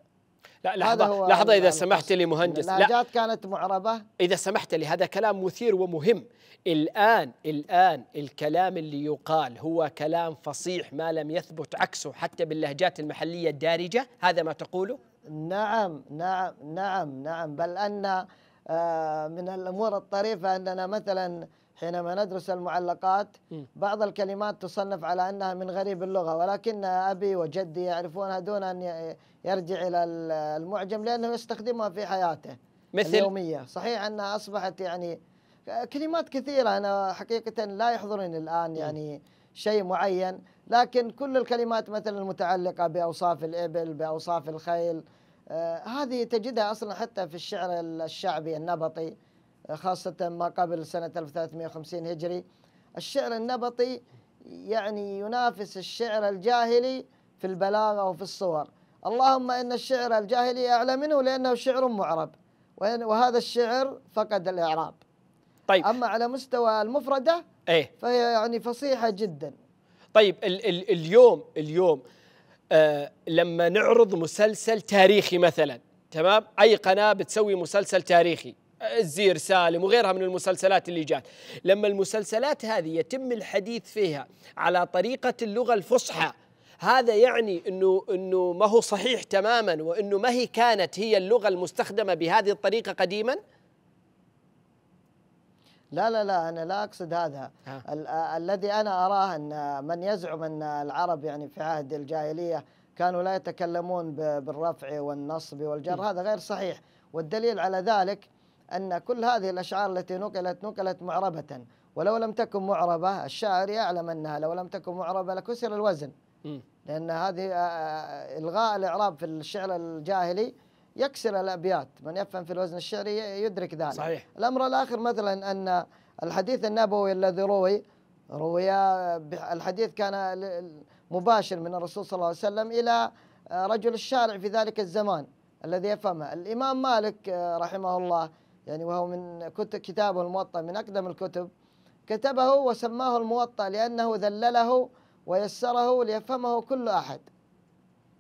لا لحظة لحظة إذا سمحت لي مهندس لا كانت معربة إذا سمحت لي هذا كلام مثير ومهم الآن الآن الكلام اللي يقال هو كلام فصيح ما لم يثبت عكسه حتى باللهجات المحلية الدارجة هذا ما تقوله نعم نعم نعم نعم بل أن آه، من الأمور الطريفة أننا مثلا حينما ندرس المعلقات بعض الكلمات تصنف على انها من غريب اللغه ولكن ابي وجدي يعرفونها دون ان يرجع الى المعجم لانه يستخدمها في حياته مثل اليوميه صحيح انها اصبحت يعني كلمات كثيره انا حقيقه لا يحضرني الان يعني شيء معين لكن كل الكلمات مثلا المتعلقه باوصاف الابل باوصاف الخيل آه هذه تجدها اصلا حتى في الشعر الشعبي النبطي خاصة ما قبل سنة 1350 هجري الشعر النبطي يعني ينافس الشعر الجاهلي في البلاغة وفي الصور اللهم إن الشعر الجاهلي أعلى منه لأنه شعر معرب وهذا الشعر فقد الإعراب طيب أما على مستوى المفردة إيه؟ فهي يعني فصيحة جدا طيب ال ال اليوم اليوم آه لما نعرض مسلسل تاريخي مثلا تمام أي قناة بتسوي مسلسل تاريخي الزير سالم وغيرها من المسلسلات اللي جات لما المسلسلات هذه يتم الحديث فيها على طريقة اللغة الفصحى هذا يعني انه انه ما هو صحيح تماما وانه ما هي كانت هي اللغه المستخدمه بهذه الطريقه قديما؟ لا لا لا انا لا اقصد هذا ال الذي انا اراه ان من يزعم ان العرب يعني في عهد الجاهليه كانوا لا يتكلمون بالرفع والنصب والجر هذا غير صحيح والدليل على ذلك أن كل هذه الأشعار التي نقلت نقلت معربة ولو لم تكن معربة الشاعر يعلم أنها لو لم تكن معربة لكسر الوزن لأن هذه آه، آه، إلغاء الإعراب في الشعر الجاهلي يكسر الأبيات من يفهم في الوزن الشعري يدرك ذلك صحيح. الأمر الآخر مثلا أن الحديث النبوي الذي روي روي الحديث كان مباشر من الرسول صلى الله عليه وسلم إلى آه، رجل الشارع في ذلك الزمان الذي يفهمه الإمام مالك رحمه الله يعني وهو من كتب كتابه الموطأ من أقدم الكتب كتبه وسماه الموطأ لأنه ذلله ويسره ليفهمه كل أحد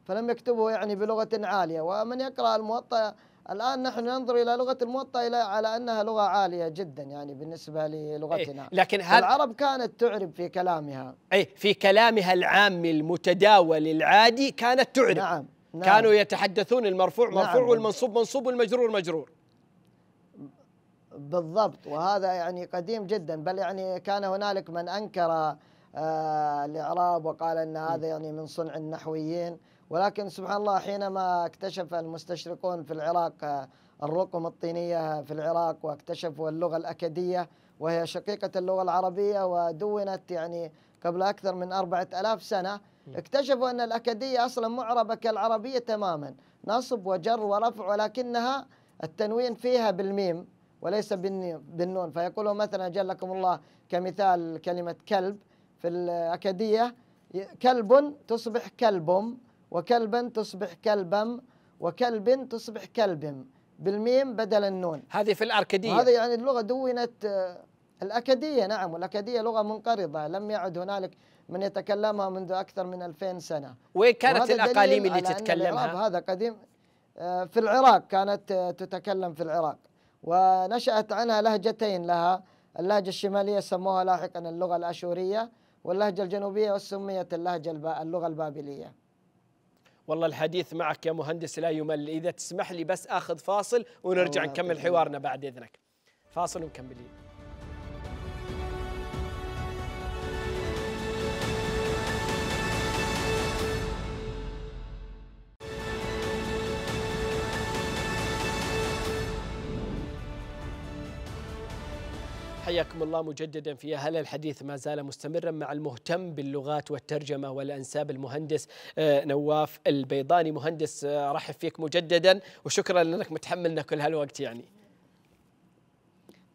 فلم يكتبه يعني بلغة عالية ومن يقرأ الموطأ الآن نحن ننظر إلى لغة الموطأ إلى على أنها لغة عالية جدا يعني بالنسبة للغتنا إيه لكن هل العرب كانت تعرب في كلامها أي في كلامها العام المتداول العادي كانت تعرب نعم, نعم كانوا يتحدثون المرفوع مرفوع نعم والمنصوب منصوب والمجرور مجرور بالضبط وهذا يعني قديم جدا بل يعني كان هنالك من انكر آه، الاعراب وقال ان هذا يعني من صنع النحويين ولكن سبحان الله حينما اكتشف المستشرقون في العراق آه، الرقم الطينيه في العراق واكتشفوا اللغه الاكديه وهي شقيقه اللغه العربيه ودونت يعني قبل اكثر من أربعة ألاف سنه اكتشفوا ان الاكديه اصلا معربه كالعربيه تماما نصب وجر ورفع ولكنها التنوين فيها بالميم وليس بالنون فيقولوا مثلا جلكم الله كمثال كلمة كلب في الأكدية كلب تصبح كلبم وكلبا تصبح كلبم وكلب تصبح كلبم بالميم بدل النون هذه في الأركدية هذه يعني اللغة دونت آه، الأكدية نعم والأكدية لغة منقرضة لم يعد هنالك من يتكلمها منذ أكثر من 2000 سنة وين كانت الأقاليم اللي تتكلمها؟ هذا قديم آه، في العراق كانت آه، تتكلم في العراق ونشأت عنها لهجتين لها اللهجة الشمالية سموها لاحقا اللغة الأشورية واللهجة الجنوبية وسميت اللهجة اللغة البابلية والله الحديث معك يا مهندس لا يمل إذا تسمح لي بس أخذ فاصل ونرجع نكمل حوارنا بعد إذنك فاصل ومكملين حياكم الله مجددا في هل الحديث ما زال مستمرا مع المهتم باللغات والترجمه والانساب المهندس آه، نواف البيضاني مهندس آه، رحب فيك مجددا وشكرا لانك متحملنا كل هالوقت يعني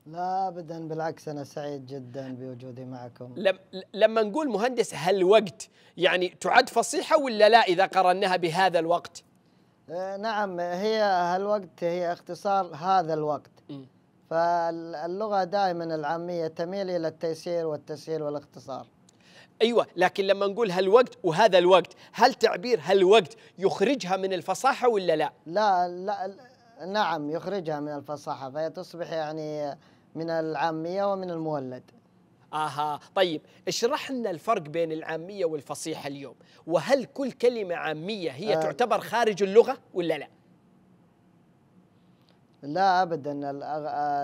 لا ابدا بالعكس انا سعيد جدا بوجودي معكم لم لما نقول مهندس هالوقت يعني تعد فصيحه ولا لا اذا قرناها بهذا الوقت آه، نعم هي هالوقت هي اختصار هذا الوقت فاللغة دائما العامية تميل إلى التيسير والتسهيل والاختصار ايوه لكن لما نقول هالوقت وهذا الوقت هل تعبير هالوقت يخرجها من الفصاحه ولا لا لا لا نعم يخرجها من الفصاحه فهي تصبح يعني من العاميه ومن المولد اها طيب اشرح لنا الفرق بين العاميه والفصيحه اليوم وهل كل كلمه عاميه هي أه تعتبر خارج اللغه ولا لا لا ابدا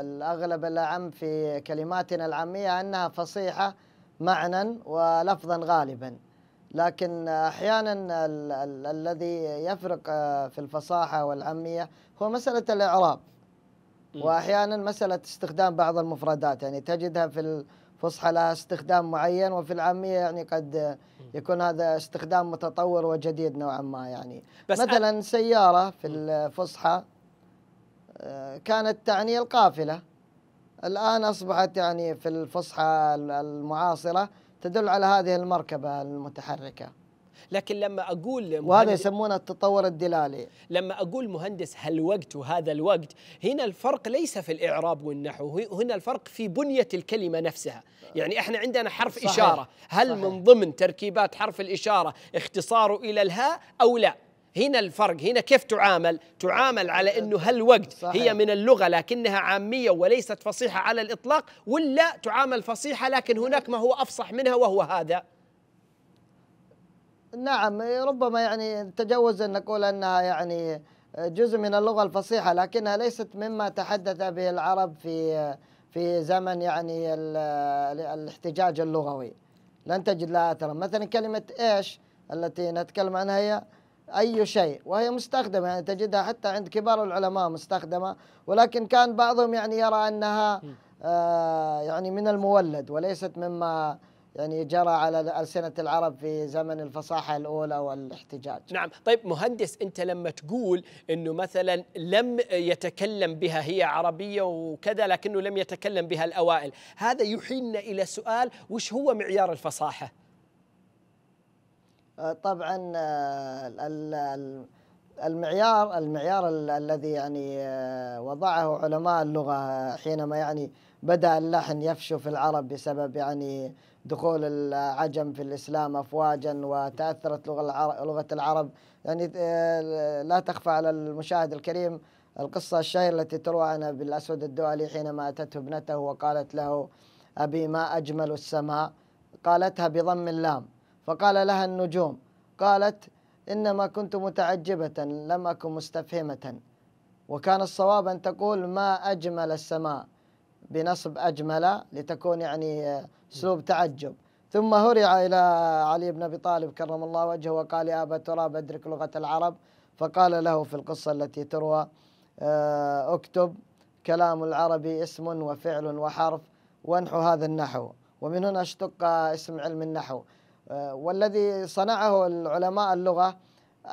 الاغلب العام في كلماتنا العاميه انها فصيحه معنى ولفظا غالبا لكن احيانا ال ال الذي يفرق في الفصاحه والعاميه هو مساله الاعراب واحيانا مساله استخدام بعض المفردات يعني تجدها في الفصحى لها استخدام معين وفي العاميه يعني قد يكون هذا استخدام متطور وجديد نوعا ما يعني مثلا سياره في الفصحى كانت تعني القافلة الآن أصبحت يعني في الفصحى المعاصرة تدل على هذه المركبة المتحركة لكن لما أقول وهذا يسمونه التطور الدلالي لما أقول مهندس هالوقت وهذا الوقت هنا الفرق ليس في الإعراب والنحو هنا الفرق في بنية الكلمة نفسها يعني إحنا عندنا حرف صحيح إشارة هل صحيح من ضمن تركيبات حرف الإشارة اختصاره إلى الهاء أو لا هنا الفرق هنا كيف تعامل تعامل على أنه هالوقت صحيح. هي من اللغة لكنها عامية وليست فصيحة على الإطلاق ولا تعامل فصيحة لكن هناك ما هو أفصح منها وهو هذا نعم ربما يعني تجوز أن نقول أنها يعني جزء من اللغة الفصيحة لكنها ليست مما تحدث به العرب في في زمن يعني الاحتجاج اللغوي لن تجد لها أثرا مثلا كلمة إيش التي نتكلم عنها هي أي شيء وهي مستخدمة يعني تجدها حتى عند كبار العلماء مستخدمة ولكن كان بعضهم يعني يرى أنها آه يعني من المولد وليست مما يعني جرى على ألسنة العرب في زمن الفصاحة الأولى والاحتجاج نعم طيب مهندس أنت لما تقول أنه مثلا لم يتكلم بها هي عربية وكذا لكنه لم يتكلم بها الأوائل هذا يحيلنا إلى سؤال وش هو معيار الفصاحة؟ طبعا آه، المعيار المعيار الذي يعني آه، وضعه علماء اللغة حينما يعني بدأ اللحن يفشو في العرب بسبب يعني دخول العجم في الإسلام أفواجا وتأثرت لغة, لغة العرب يعني آه، لا تخفى على المشاهد الكريم القصة الشهيرة التي تروى ابي بالأسود الدؤلي حينما أتته ابنته وقالت له أبي ما أجمل السماء قالتها بضم اللام فقال لها النجوم قالت إنما كنت متعجبة لم أكن مستفهمة وكان الصواب أن تقول ما أجمل السماء بنصب أجمل لتكون يعني آه، أسلوب تعجب ثم هرع إلى علي بن أبي طالب كرم الله وجهه وقال يا أبا تراب أدرك لغة العرب فقال له في القصة التي تروى آه، اكتب كلام العرب اسم وفعل وحرف وانحو هذا النحو ومن هنا اشتق اسم علم النحو آه، والذي صنعه العلماء اللغة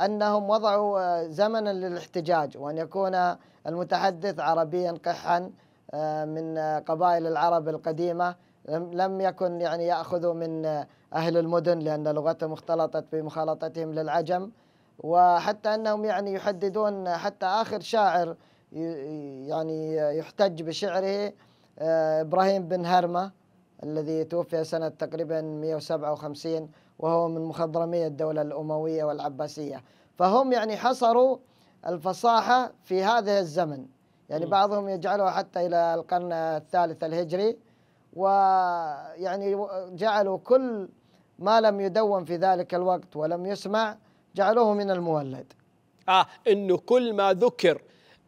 أنهم وضعوا آه، زمنا للاحتجاج وأن يكون المتحدث عربيا قحا آه، من قبائل العرب القديمة لم يكن يعني يأخذ من أهل المدن لأن لغتهم اختلطت بمخالطتهم للعجم وحتى أنهم يعني يحددون حتى آخر شاعر يعني يحتج بشعره إبراهيم بن هرمة الذي توفي سنة تقريبا 157 وهو من مخضرمي الدولة الأموية والعباسية فهم يعني حصروا الفصاحة في هذا الزمن يعني بعضهم يجعلها حتى إلى القرن الثالث الهجري ويعني جعلوا كل ما لم يدون في ذلك الوقت ولم يسمع جعلوه من المولد آه إنه كل ما ذكر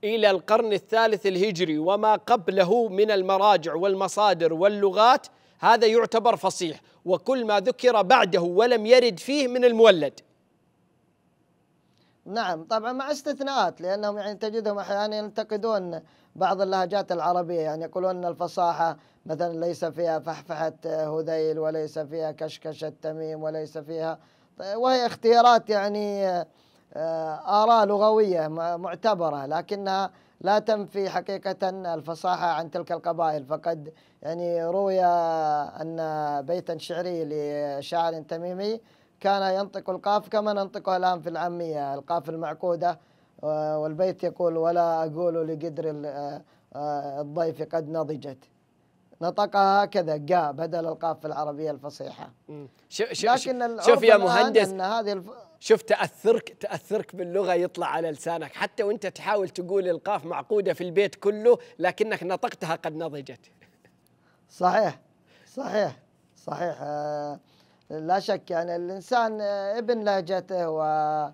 إلى القرن الثالث الهجري وما قبله من المراجع والمصادر واللغات هذا يعتبر فصيح وكل ما ذكر بعده ولم يرد فيه من المولد نعم طبعا مع استثناءات لانهم يعني تجدهم احيانا ينتقدون بعض اللهجات العربيه يعني يقولون ان الفصاحه مثلا ليس فيها فحفحه هذيل وليس فيها كشكشه تميم وليس فيها وهي اختيارات يعني آه، اراء لغويه معتبره لكنها لا تنفي حقيقة الفصاحة عن تلك القبائل فقد يعني روي أن بيتا شعري لشاعر تميمي كان ينطق القاف كما ننطقه الآن في العامية القاف المعقودة والبيت يقول ولا أقول لقدر آه، الضيف قد نضجت نطقها هكذا جاء بدل القاف في العربية الفصيحة لكن شوف يا مهندس أن هذه الف... شوف تاثرك تاثرك باللغه يطلع على لسانك حتى وانت تحاول تقول القاف معقوده في البيت كله لكنك نطقتها قد نضجت صحيح صحيح صحيح آه، لا شك يعني الانسان آه، ابن لهجته و آه،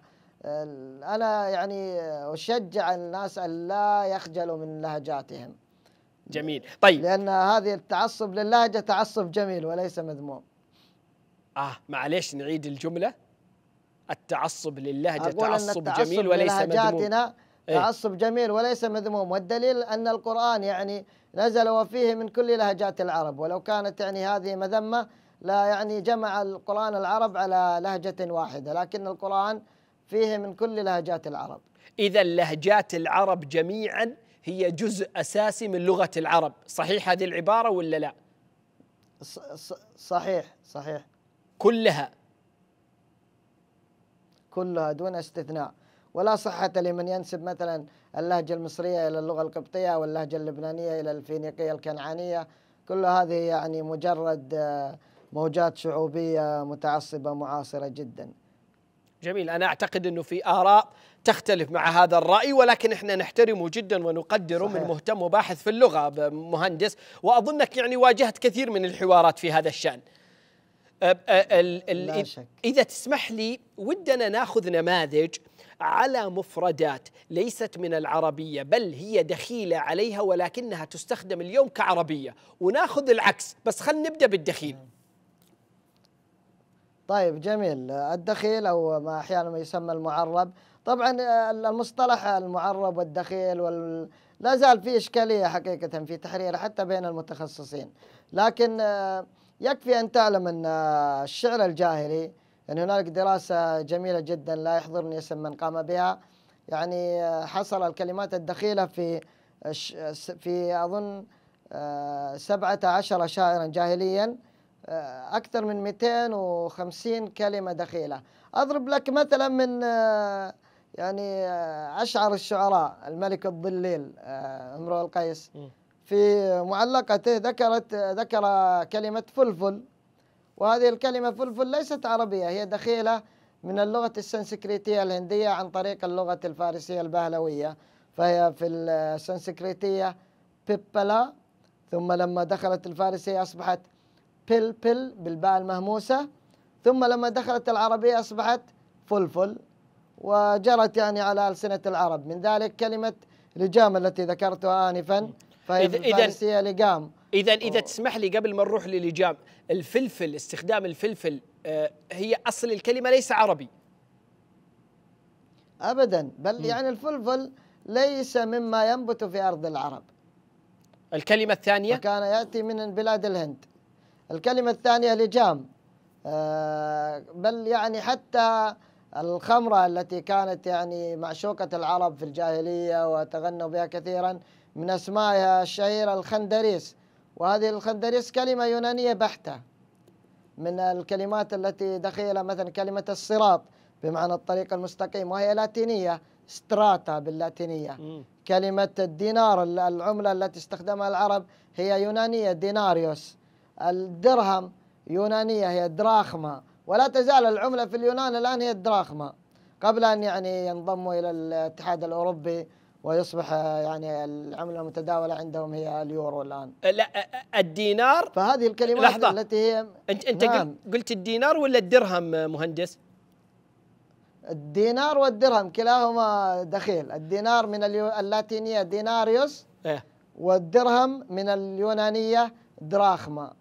انا يعني اشجع الناس ان لا يخجلوا من لهجاتهم جميل طيب لان هذه التعصب للهجه تعصب جميل وليس مذموم اه معليش نعيد الجمله التعصب للهجة تعصب, جميل وليس مذموم إيه. تعصب جميل وليس مذموم والدليل أن القرآن يعني نزل وفيه من كل لهجات العرب ولو كانت يعني هذه مذمة لا يعني جمع القرآن العرب على لهجة واحدة لكن القرآن فيه من كل لهجات العرب إذا لهجات العرب جميعا هي جزء أساسي من لغة العرب صحيح هذه العبارة ولا لا؟ صحيح صحيح كلها كلها دون استثناء ولا صحة لمن ينسب مثلا اللهجة المصرية إلى اللغة القبطية واللهجة اللبنانية إلى الفينيقية الكنعانية كل هذه يعني مجرد آه، موجات شعوبية متعصبة معاصرة جدا جميل أنا أعتقد أنه في آراء تختلف مع هذا الرأي ولكن احنا نحترمه جدا ونقدره صحيح. من مهتم وباحث في اللغة مهندس وأظنك يعني واجهت كثير من الحوارات في هذا الشأن إذا تسمح لي ودنا ناخذ نماذج على مفردات ليست من العربية بل هي دخيلة عليها ولكنها تستخدم اليوم كعربية وناخذ العكس بس خلينا نبدأ بالدخيل نعم. طيب جميل الدخيل أو ما أحيانا ما يسمى المعرب طبعا آه، المصطلح المعرب والدخيل وال... لا زال في إشكالية حقيقة في تحريره حتى بين المتخصصين لكن آه يكفي أن تعلم أن الشعر الجاهلي يعني هنالك دراسة جميلة جدا لا يحضرني اسم من قام بها يعني آه، حصل الكلمات الدخيلة في في أظن آه، سبعة عشر شاعرا جاهليا آه، أكثر من 250 كلمة دخيلة أضرب لك مثلا من يعني أشعر الشعراء الملك الظليل امرؤ القيس في معلقته ذكرت ذكر كلمة فلفل وهذه الكلمة فلفل ليست عربية هي دخيلة من اللغة السنسكريتية الهندية عن طريق اللغة الفارسية البهلوية فهي في السنسكريتية بيبلا ثم لما دخلت الفارسية أصبحت بل بالباء المهموسة ثم لما دخلت العربية أصبحت فلفل وجرت يعني على ألسنة العرب من ذلك كلمة لجام التي ذكرتها آنفا اذا لقام اذا اذا تسمح لي قبل ما نروح للجام الفلفل استخدام الفلفل آه، هي اصل الكلمه ليس عربي ابدا بل م. يعني الفلفل ليس مما ينبت في ارض العرب الكلمه الثانيه كان ياتي من بلاد الهند الكلمه الثانيه لجام آه، بل يعني حتى الخمره التي كانت يعني معشوقه العرب في الجاهليه وتغنوا بها كثيرا من أسمائها الشهيرة الخندريس وهذه الخندريس كلمة يونانية بحتة من الكلمات التي دخيلها مثلا كلمة الصراط بمعنى الطريق المستقيم وهي لاتينية ستراتا باللاتينية كلمة الدينار العملة التي استخدمها العرب هي يونانية ديناريوس الدرهم يونانية هي دراخما ولا تزال العملة في اليونان الآن هي الدراخما قبل أن يعني ينضموا إلى الاتحاد الأوروبي ويصبح يعني العمله المتداوله عندهم هي اليورو الان لا الدينار فهذه الكلمات لحظة. التي هي انت انت نعم. قلت الدينار ولا الدرهم مهندس الدينار والدرهم كلاهما دخيل الدينار من اللاتينيه ديناريوس إيه؟ والدرهم من اليونانيه دراخما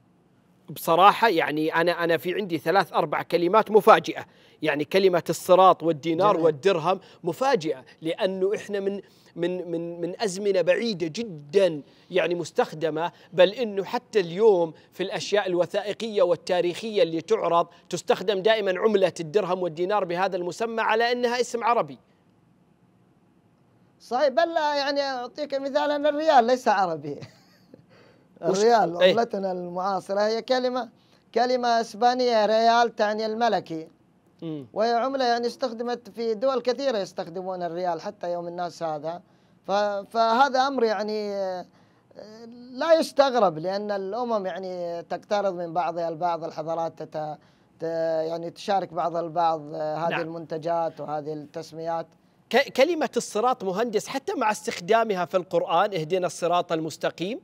بصراحه يعني انا انا في عندي ثلاث اربع كلمات مفاجئه يعني كلمة الصراط والدينار جميل. والدرهم مفاجئة لأنه إحنا من من من من أزمنة بعيدة جدا يعني مستخدمة بل إنه حتى اليوم في الأشياء الوثائقية والتاريخية اللي تعرض تستخدم دائما عملة الدرهم والدينار بهذا المسمى على أنها اسم عربي صحيح بل يعني أعطيك مثال أن الريال ليس عربي الريال إيه. عملتنا المعاصرة هي كلمة كلمة إسبانية ريال تعني الملكي وهي عملة يعني استخدمت في دول كثيرة يستخدمون الريال حتى يوم الناس هذا فهذا أمر يعني لا يستغرب لأن الأمم يعني تقترض من بعضها البعض الحضارات تت يعني تشارك بعض البعض هذه نعم. المنتجات وهذه التسميات كلمة الصراط مهندس حتى مع استخدامها في القرآن اهدنا الصراط المستقيم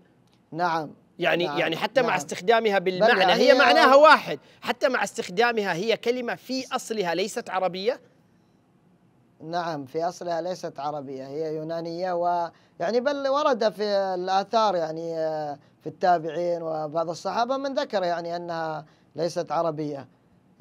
نعم يعني نعم يعني حتى نعم مع استخدامها بالمعنى يعني هي معناها آه. واحد حتى مع استخدامها هي كلمة في أصلها ليست عربية نعم في أصلها ليست عربية هي يونانية ويعني بل ورد في الآثار يعني آه، في التابعين وبعض الصحابة من ذكر يعني أنها ليست عربية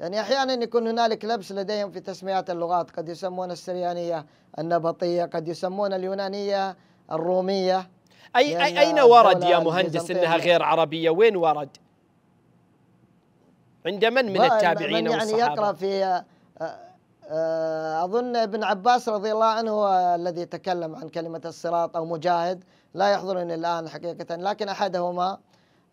يعني أحيانا يكون هنالك لبس لديهم في تسميات اللغات قد يسمون السريانية النبطية قد يسمون اليونانية الرومية أي, أي أين ورد يا مهندس أنها غير عربية وين ورد عند من من التابعين من يعني يقرأ في آه، آه، أظن ابن عباس رضي الله عنه هو الذي تكلم عن كلمة الصراط أو مجاهد لا يحضرني الآن حقيقة لكن أحدهما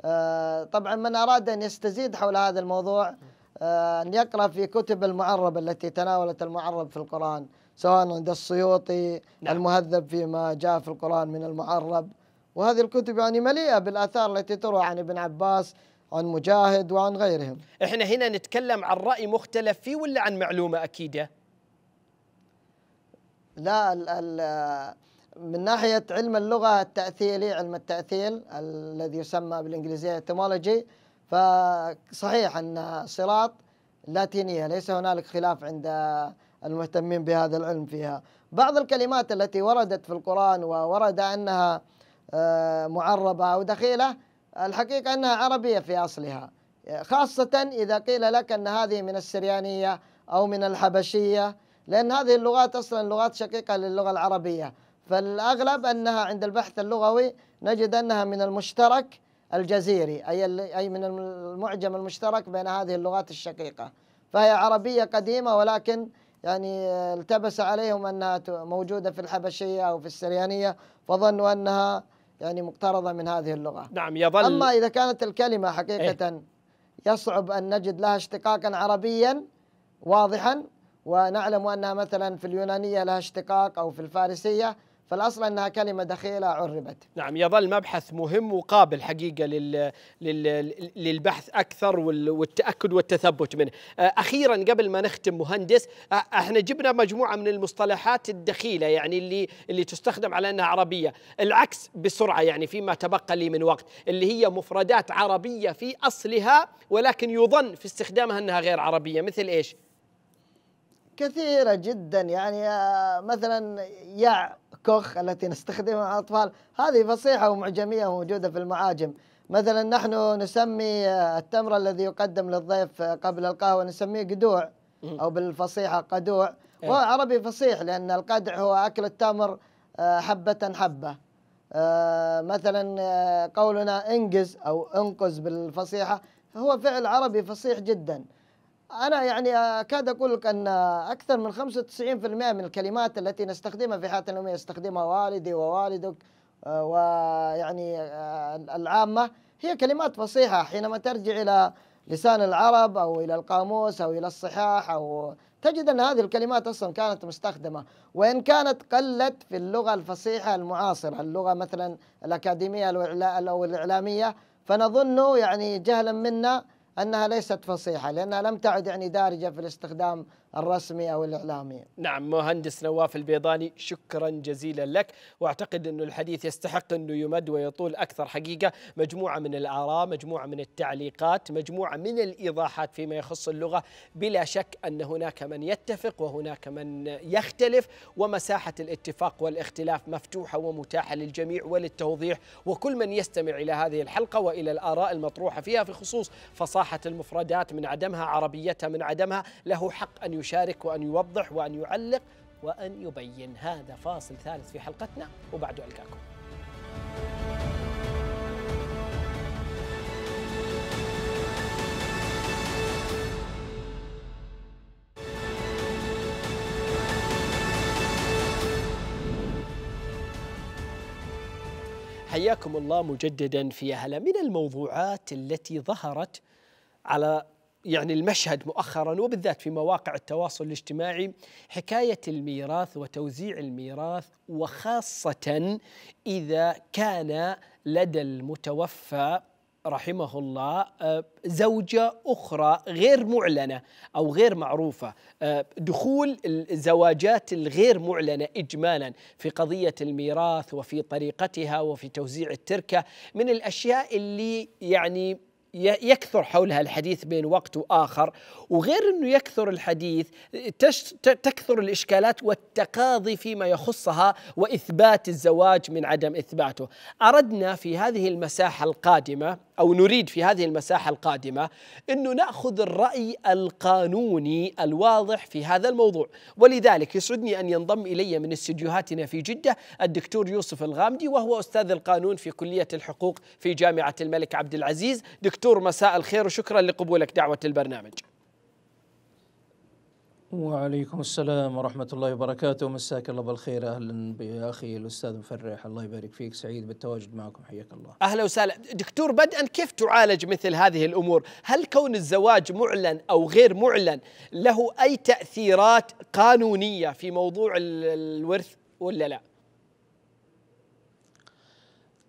آه، طبعا من أراد أن يستزيد حول هذا الموضوع أن يقرأ في كتب المعرب التي تناولت المعرب في القرآن سواء عند السيوطي نعم. المهذب فيما جاء في القرآن من المعرب وهذه الكتب يعني مليئة بالآثار التي تروى عن ابن عباس عن مجاهد وعن غيرهم احنا هنا نتكلم عن رأي مختلف فيه ولا عن معلومة أكيدة لا الـ الـ من ناحية علم اللغة التأثيلي علم التأثيل الذي يسمى بالإنجليزية etymology فصحيح أن صراط لاتينية ليس هنالك خلاف عند المهتمين بهذا العلم فيها بعض الكلمات التي وردت في القرآن وورد أنها آه، معربة ودخيلة الحقيقة أنها عربية في أصلها خاصة إذا قيل لك أن هذه من السريانية أو من الحبشية لأن هذه اللغات أصلا لغات شقيقة للغة العربية فالأغلب أنها عند البحث اللغوي نجد أنها من المشترك الجزيري أي أي من المعجم المشترك بين هذه اللغات الشقيقة فهي عربية قديمة ولكن يعني التبس عليهم أنها موجودة في الحبشية أو في السريانية فظنوا أنها يعني مقترضة من هذه اللغة نعم يظل أما إذا كانت الكلمة حقيقة إيه؟ يصعب أن نجد لها اشتقاقا عربيا واضحا ونعلم أنها مثلا في اليونانية لها اشتقاق أو في الفارسية فالأصل أنها كلمة دخيلة عربت نعم يظل مبحث مهم وقابل حقيقة لل... لل... للبحث أكثر وال... والتأكد والتثبت منه أخيرا قبل ما نختم مهندس احنا جبنا مجموعة من المصطلحات الدخيلة يعني اللي, اللي تستخدم على أنها عربية العكس بسرعة يعني فيما تبقى لي من وقت اللي هي مفردات عربية في أصلها ولكن يظن في استخدامها أنها غير عربية مثل إيش؟ كثيرة جدا يعني مثلا يع الكوخ التي نستخدمها الأطفال هذه فصيحة ومعجمية موجودة في المعاجم مثلا نحن نسمي آه، التمر الذي يقدم للضيف آه، قبل القهوة نسميه قدوع أو بالفصيحة قدوع إيه. وعربي فصيح لأن القدع هو أكل التمر آه، حبة حبة مثلا قولنا انجز أو انقز بالفصيحة هو فعل عربي فصيح جدا أنا يعني أكاد أقول لك أن أكثر من 95% من الكلمات التي نستخدمها في حياتنا اليومية يستخدمها والدي ووالدك آه، ويعني آه، العامة هي كلمات فصيحة حينما ترجع إلى لسان العرب أو إلى القاموس أو إلى الصحاح أو تجد أن هذه الكلمات أصلا كانت مستخدمة وإن كانت قلت في اللغة الفصيحة المعاصرة اللغة مثلا الأكاديمية أو الإعلامية فنظن يعني جهلا منا أنها ليست فصيحة لأنها لم تعد يعني دارجة في الاستخدام الرسمي أو الإعلامي نعم مهندس نواف البيضاني شكرا جزيلا لك وأعتقد انه الحديث يستحق أنه يمد ويطول أكثر حقيقة مجموعة من الآراء مجموعة من التعليقات مجموعة من الإيضاحات فيما يخص اللغة بلا شك أن هناك من يتفق وهناك من يختلف ومساحة الاتفاق والاختلاف مفتوحة ومتاحة للجميع وللتوضيح وكل من يستمع إلى هذه الحلقة وإلى الآراء المطروحة فيها في خصوص فصاحة المفردات من عدمها عربيتها من عدمها له حق أن يشارك وأن يوضح وأن يعلق وأن يبين هذا فاصل ثالث في حلقتنا وبعده ألقاكم حياكم الله مجددا في هلا من الموضوعات التي ظهرت على يعني المشهد مؤخرا وبالذات في مواقع التواصل الاجتماعي حكايه الميراث وتوزيع الميراث وخاصه اذا كان لدى المتوفى رحمه الله آه، زوجة أخرى غير معلنة أو غير معروفة آه، دخول الزواجات الغير معلنة إجمالا في قضية الميراث وفي طريقتها وفي توزيع التركة من الأشياء اللي يعني يكثر حولها الحديث بين وقت واخر وغير انه يكثر الحديث تكثر الاشكالات والتقاضي فيما يخصها واثبات الزواج من عدم اثباته اردنا في هذه المساحه القادمه أو نريد في هذه المساحة القادمة أنه نأخذ الرأي القانوني الواضح في هذا الموضوع ولذلك يسعدني أن ينضم إلي من استديوهاتنا في جدة الدكتور يوسف الغامدي وهو أستاذ القانون في كلية الحقوق في جامعة الملك عبد العزيز دكتور مساء الخير وشكرا لقبولك دعوة البرنامج وعليكم السلام ورحمة الله وبركاته مساك الله بالخير أهلا بأخي الأستاذ مفرح الله يبارك فيك سعيد بالتواجد معكم حياك الله أهلا وسهلا دكتور بدءا كيف تعالج مثل هذه الأمور هل كون الزواج معلن أو غير معلن له أي تأثيرات قانونية في موضوع الورث ولا لا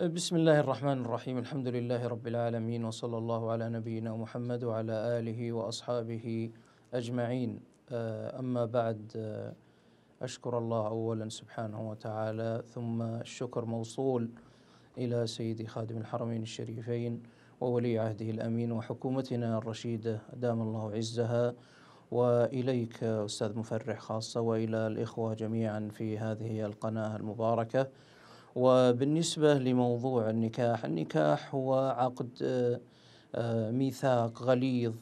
بسم الله الرحمن الرحيم الحمد لله رب العالمين وصلى الله على نبينا محمد وعلى آله وأصحابه أجمعين آه، أما بعد آه، أشكر الله أولا سبحانه وتعالى ثم الشكر موصول إلى سيدي خادم الحرمين الشريفين وولي عهده الأمين وحكومتنا الرشيدة دام الله عزها وإليك أستاذ مفرح خاصة وإلى الإخوة جميعا في هذه القناة المباركة وبالنسبة لموضوع النكاح النكاح هو عقد آه، ميثاق غليظ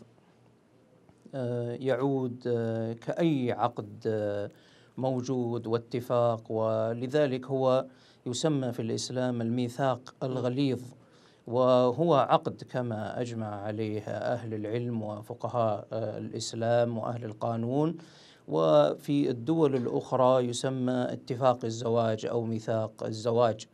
آه، يعود آه، كأي عقد آه، موجود واتفاق ولذلك هو يسمى في الإسلام الميثاق الغليظ وهو عقد كما أجمع عليه أهل العلم وفقهاء الإسلام وأهل القانون وفي الدول الأخرى يسمى اتفاق الزواج أو ميثاق الزواج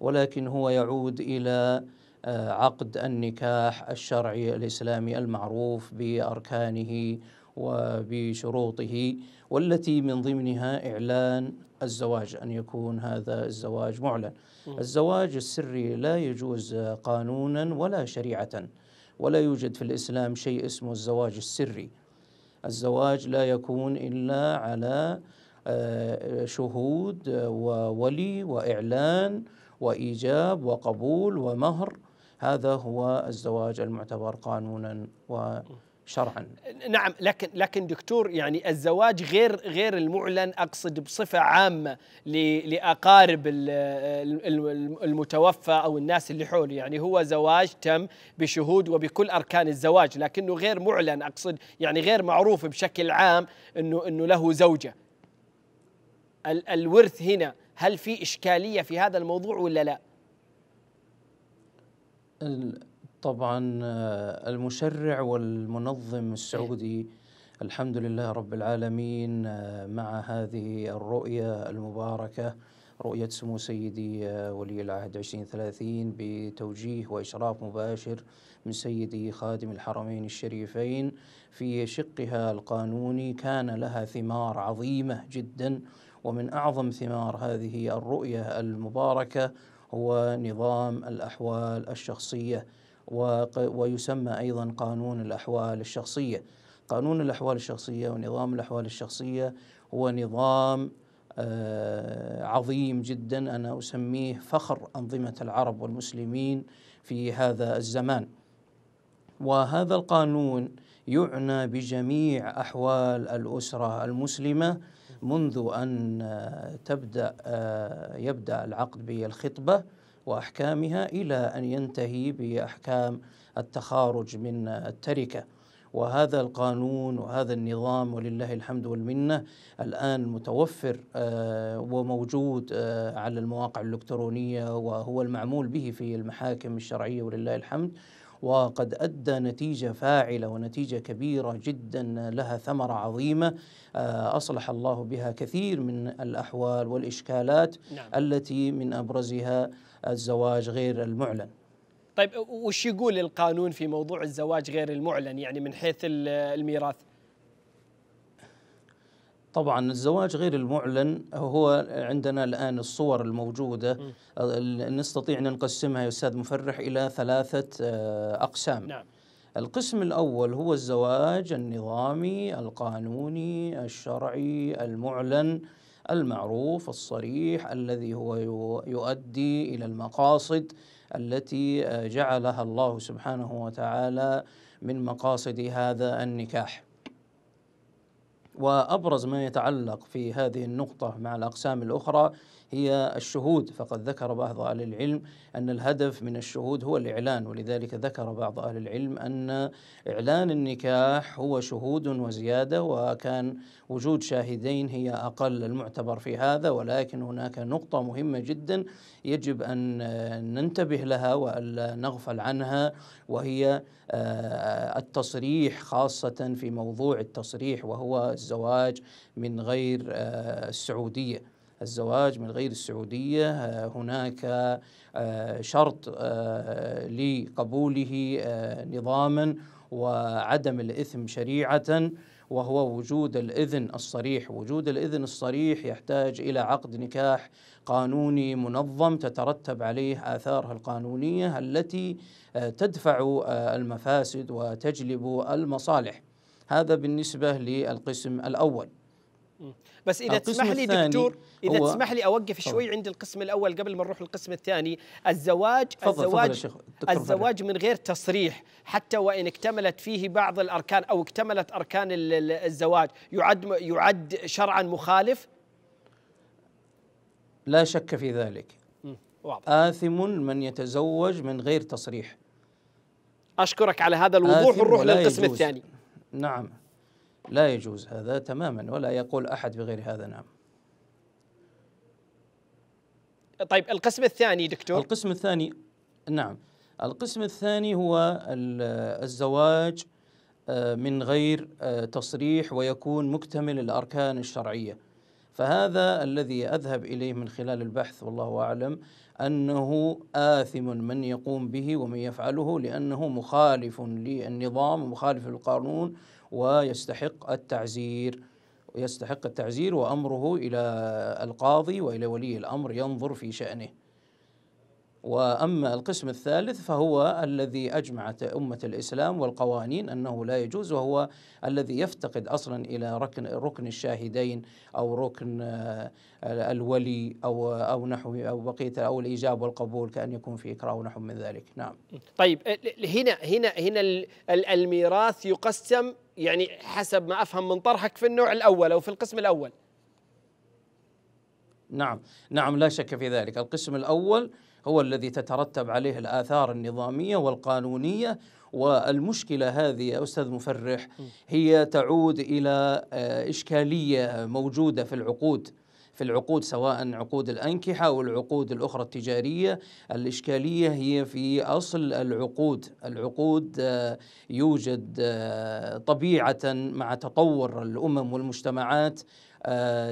ولكن هو يعود إلى عقد النكاح الشرعي الاسلامي المعروف باركانه وبشروطه والتي من ضمنها اعلان الزواج ان يكون هذا الزواج معلن. الزواج السري لا يجوز قانونا ولا شريعه ولا يوجد في الاسلام شيء اسمه الزواج السري. الزواج لا يكون الا على آه، شهود وولي واعلان وايجاب وقبول ومهر هذا هو الزواج المعتبر قانونا و شرعا نعم لكن لكن دكتور يعني الزواج غير غير المعلن اقصد بصفه عامه لاقارب المتوفى او الناس اللي حوله يعني هو زواج تم بشهود وبكل اركان الزواج لكنه غير معلن اقصد يعني غير معروف بشكل عام انه انه له زوجه الورث هنا هل في اشكاليه في هذا الموضوع ولا لا؟ طبعا آه، المشرع والمنظم السعودي الحمد لله رب العالمين آه، مع هذه الرؤية المباركة رؤية سمو سيدي آه، ولي العهد 2030 بتوجيه وإشراف مباشر من سيدي خادم الحرمين الشريفين في شقها القانوني كان لها ثمار عظيمة جدا ومن أعظم ثمار هذه الرؤية المباركة هو نظام الأحوال الشخصية ويسمى أيضا قانون الأحوال الشخصية قانون الأحوال الشخصية ونظام الأحوال الشخصية هو نظام آه، عظيم جدا أنا أسميه فخر أنظمة العرب والمسلمين في هذا الزمان وهذا القانون يعنى بجميع أحوال الأسرة المسلمة منذ أن تبدأ آه، يبدأ العقد بالخطبة وأحكامها إلى أن ينتهي بأحكام التخارج من التركة وهذا القانون وهذا النظام ولله الحمد والمنه الان متوفر آه، وموجود آه، على المواقع الالكترونيه وهو المعمول به في المحاكم الشرعيه ولله الحمد وقد أدى نتيجة فاعلة ونتيجة كبيرة جدا لها ثمرة عظيمة آه، أصلح الله بها كثير من الأحوال والإشكالات نعم. التي من أبرزها الزواج غير المعلن طيب وش يقول القانون في موضوع الزواج غير المعلن يعني من حيث الميراث طبعا الزواج غير المعلن هو عندنا الآن الصور الموجودة نستطيع أن نقسمها يا أستاذ مفرح إلى ثلاثة آه، أقسام نعم. القسم الأول هو الزواج النظامي القانوني الشرعي المعلن المعروف الصريح الذي هو يؤدي إلى المقاصد التي آه، جعلها الله سبحانه وتعالى من مقاصد هذا النكاح وأبرز ما يتعلق في هذه النقطة مع الأقسام الأخرى هي الشهود فقد ذكر بعض أهل العلم أن الهدف من الشهود هو الإعلان ولذلك ذكر بعض أهل العلم أن إعلان النكاح هو شهود وزيادة وكان وجود شاهدين هي أقل المعتبر في هذا ولكن هناك نقطة مهمة جدا يجب أن ننتبه لها وألا نغفل عنها وهي آه، التصريح خاصة في موضوع التصريح وهو الزواج من غير آه، السعودية الزواج من غير السعودية آه، هناك آه، شرط آه، لقبوله نظاما وعدم الإثم شريعة وهو وجود الإذن الصريح وجود الإذن الصريح يحتاج إلى عقد نكاح قانوني منظم تترتب عليه آثارها القانونية التي تدفع المفاسد وتجلب المصالح هذا بالنسبة للقسم الأول بس اذا تسمح لي دكتور اذا تسمح لي اوقف طبعا. شوي عند القسم الاول قبل ما نروح للقسم الثاني الزواج فضل الزواج فضل الزواج من غير تصريح حتى وان اكتملت فيه بعض الاركان او اكتملت اركان الزواج يعد يعد شرعا مخالف لا شك في ذلك واضح. آثم من يتزوج من غير تصريح أشكرك على هذا الوضوح ونروح للقسم الثاني نعم لا يجوز هذا تماما ولا يقول أحد بغير هذا نعم طيب القسم الثاني دكتور القسم الثاني نعم القسم الثاني هو الزواج آه، من غير آه، تصريح ويكون مكتمل الاركان الشرعيه فهذا الذي اذهب اليه من خلال البحث والله اعلم انه اثم من يقوم به ومن يفعله لانه مخالف للنظام ومخالف للقانون ويستحق التعزير يستحق التعزير وأمره إلى القاضي وإلى ولي الأمر ينظر في شأنه واما القسم الثالث فهو الذي اجمعت امه الاسلام والقوانين انه لا يجوز وهو الذي يفتقد اصلا الى ركن ركن الشاهدين او ركن آه، الولي او او نحو او بقيه او الايجاب والقبول كان يكون في اكراه ونحو من ذلك، نعم. طيب آه، هنا هنا هنا الميراث يقسم يعني حسب ما افهم من طرحك في النوع الاول او في القسم الاول. نعم، نعم لا شك في ذلك، القسم الاول هو الذي تترتب عليه الآثار النظامية والقانونية والمشكله هذه يا استاذ مفرح هي تعود الى آه، اشكاليه موجوده في العقود في العقود سواء عقود الأنكحة أو العقود الأخرى التجارية الإشكالية هي في أصل العقود العقود آه، يوجد آه، طبيعة مع تطور الأمم والمجتمعات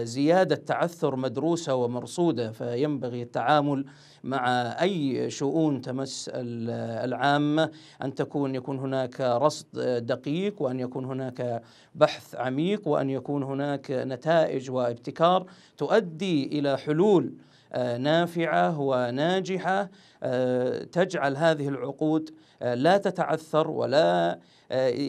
زيادة تعثر مدروسة ومرصودة فينبغي التعامل مع أي شؤون تمس العامة أن تكون يكون هناك رصد دقيق وأن يكون هناك بحث عميق وأن يكون هناك نتائج وابتكار تؤدي إلى حلول آه، نافعه وناجحه آه، تجعل هذه العقود آه، لا تتعثر ولا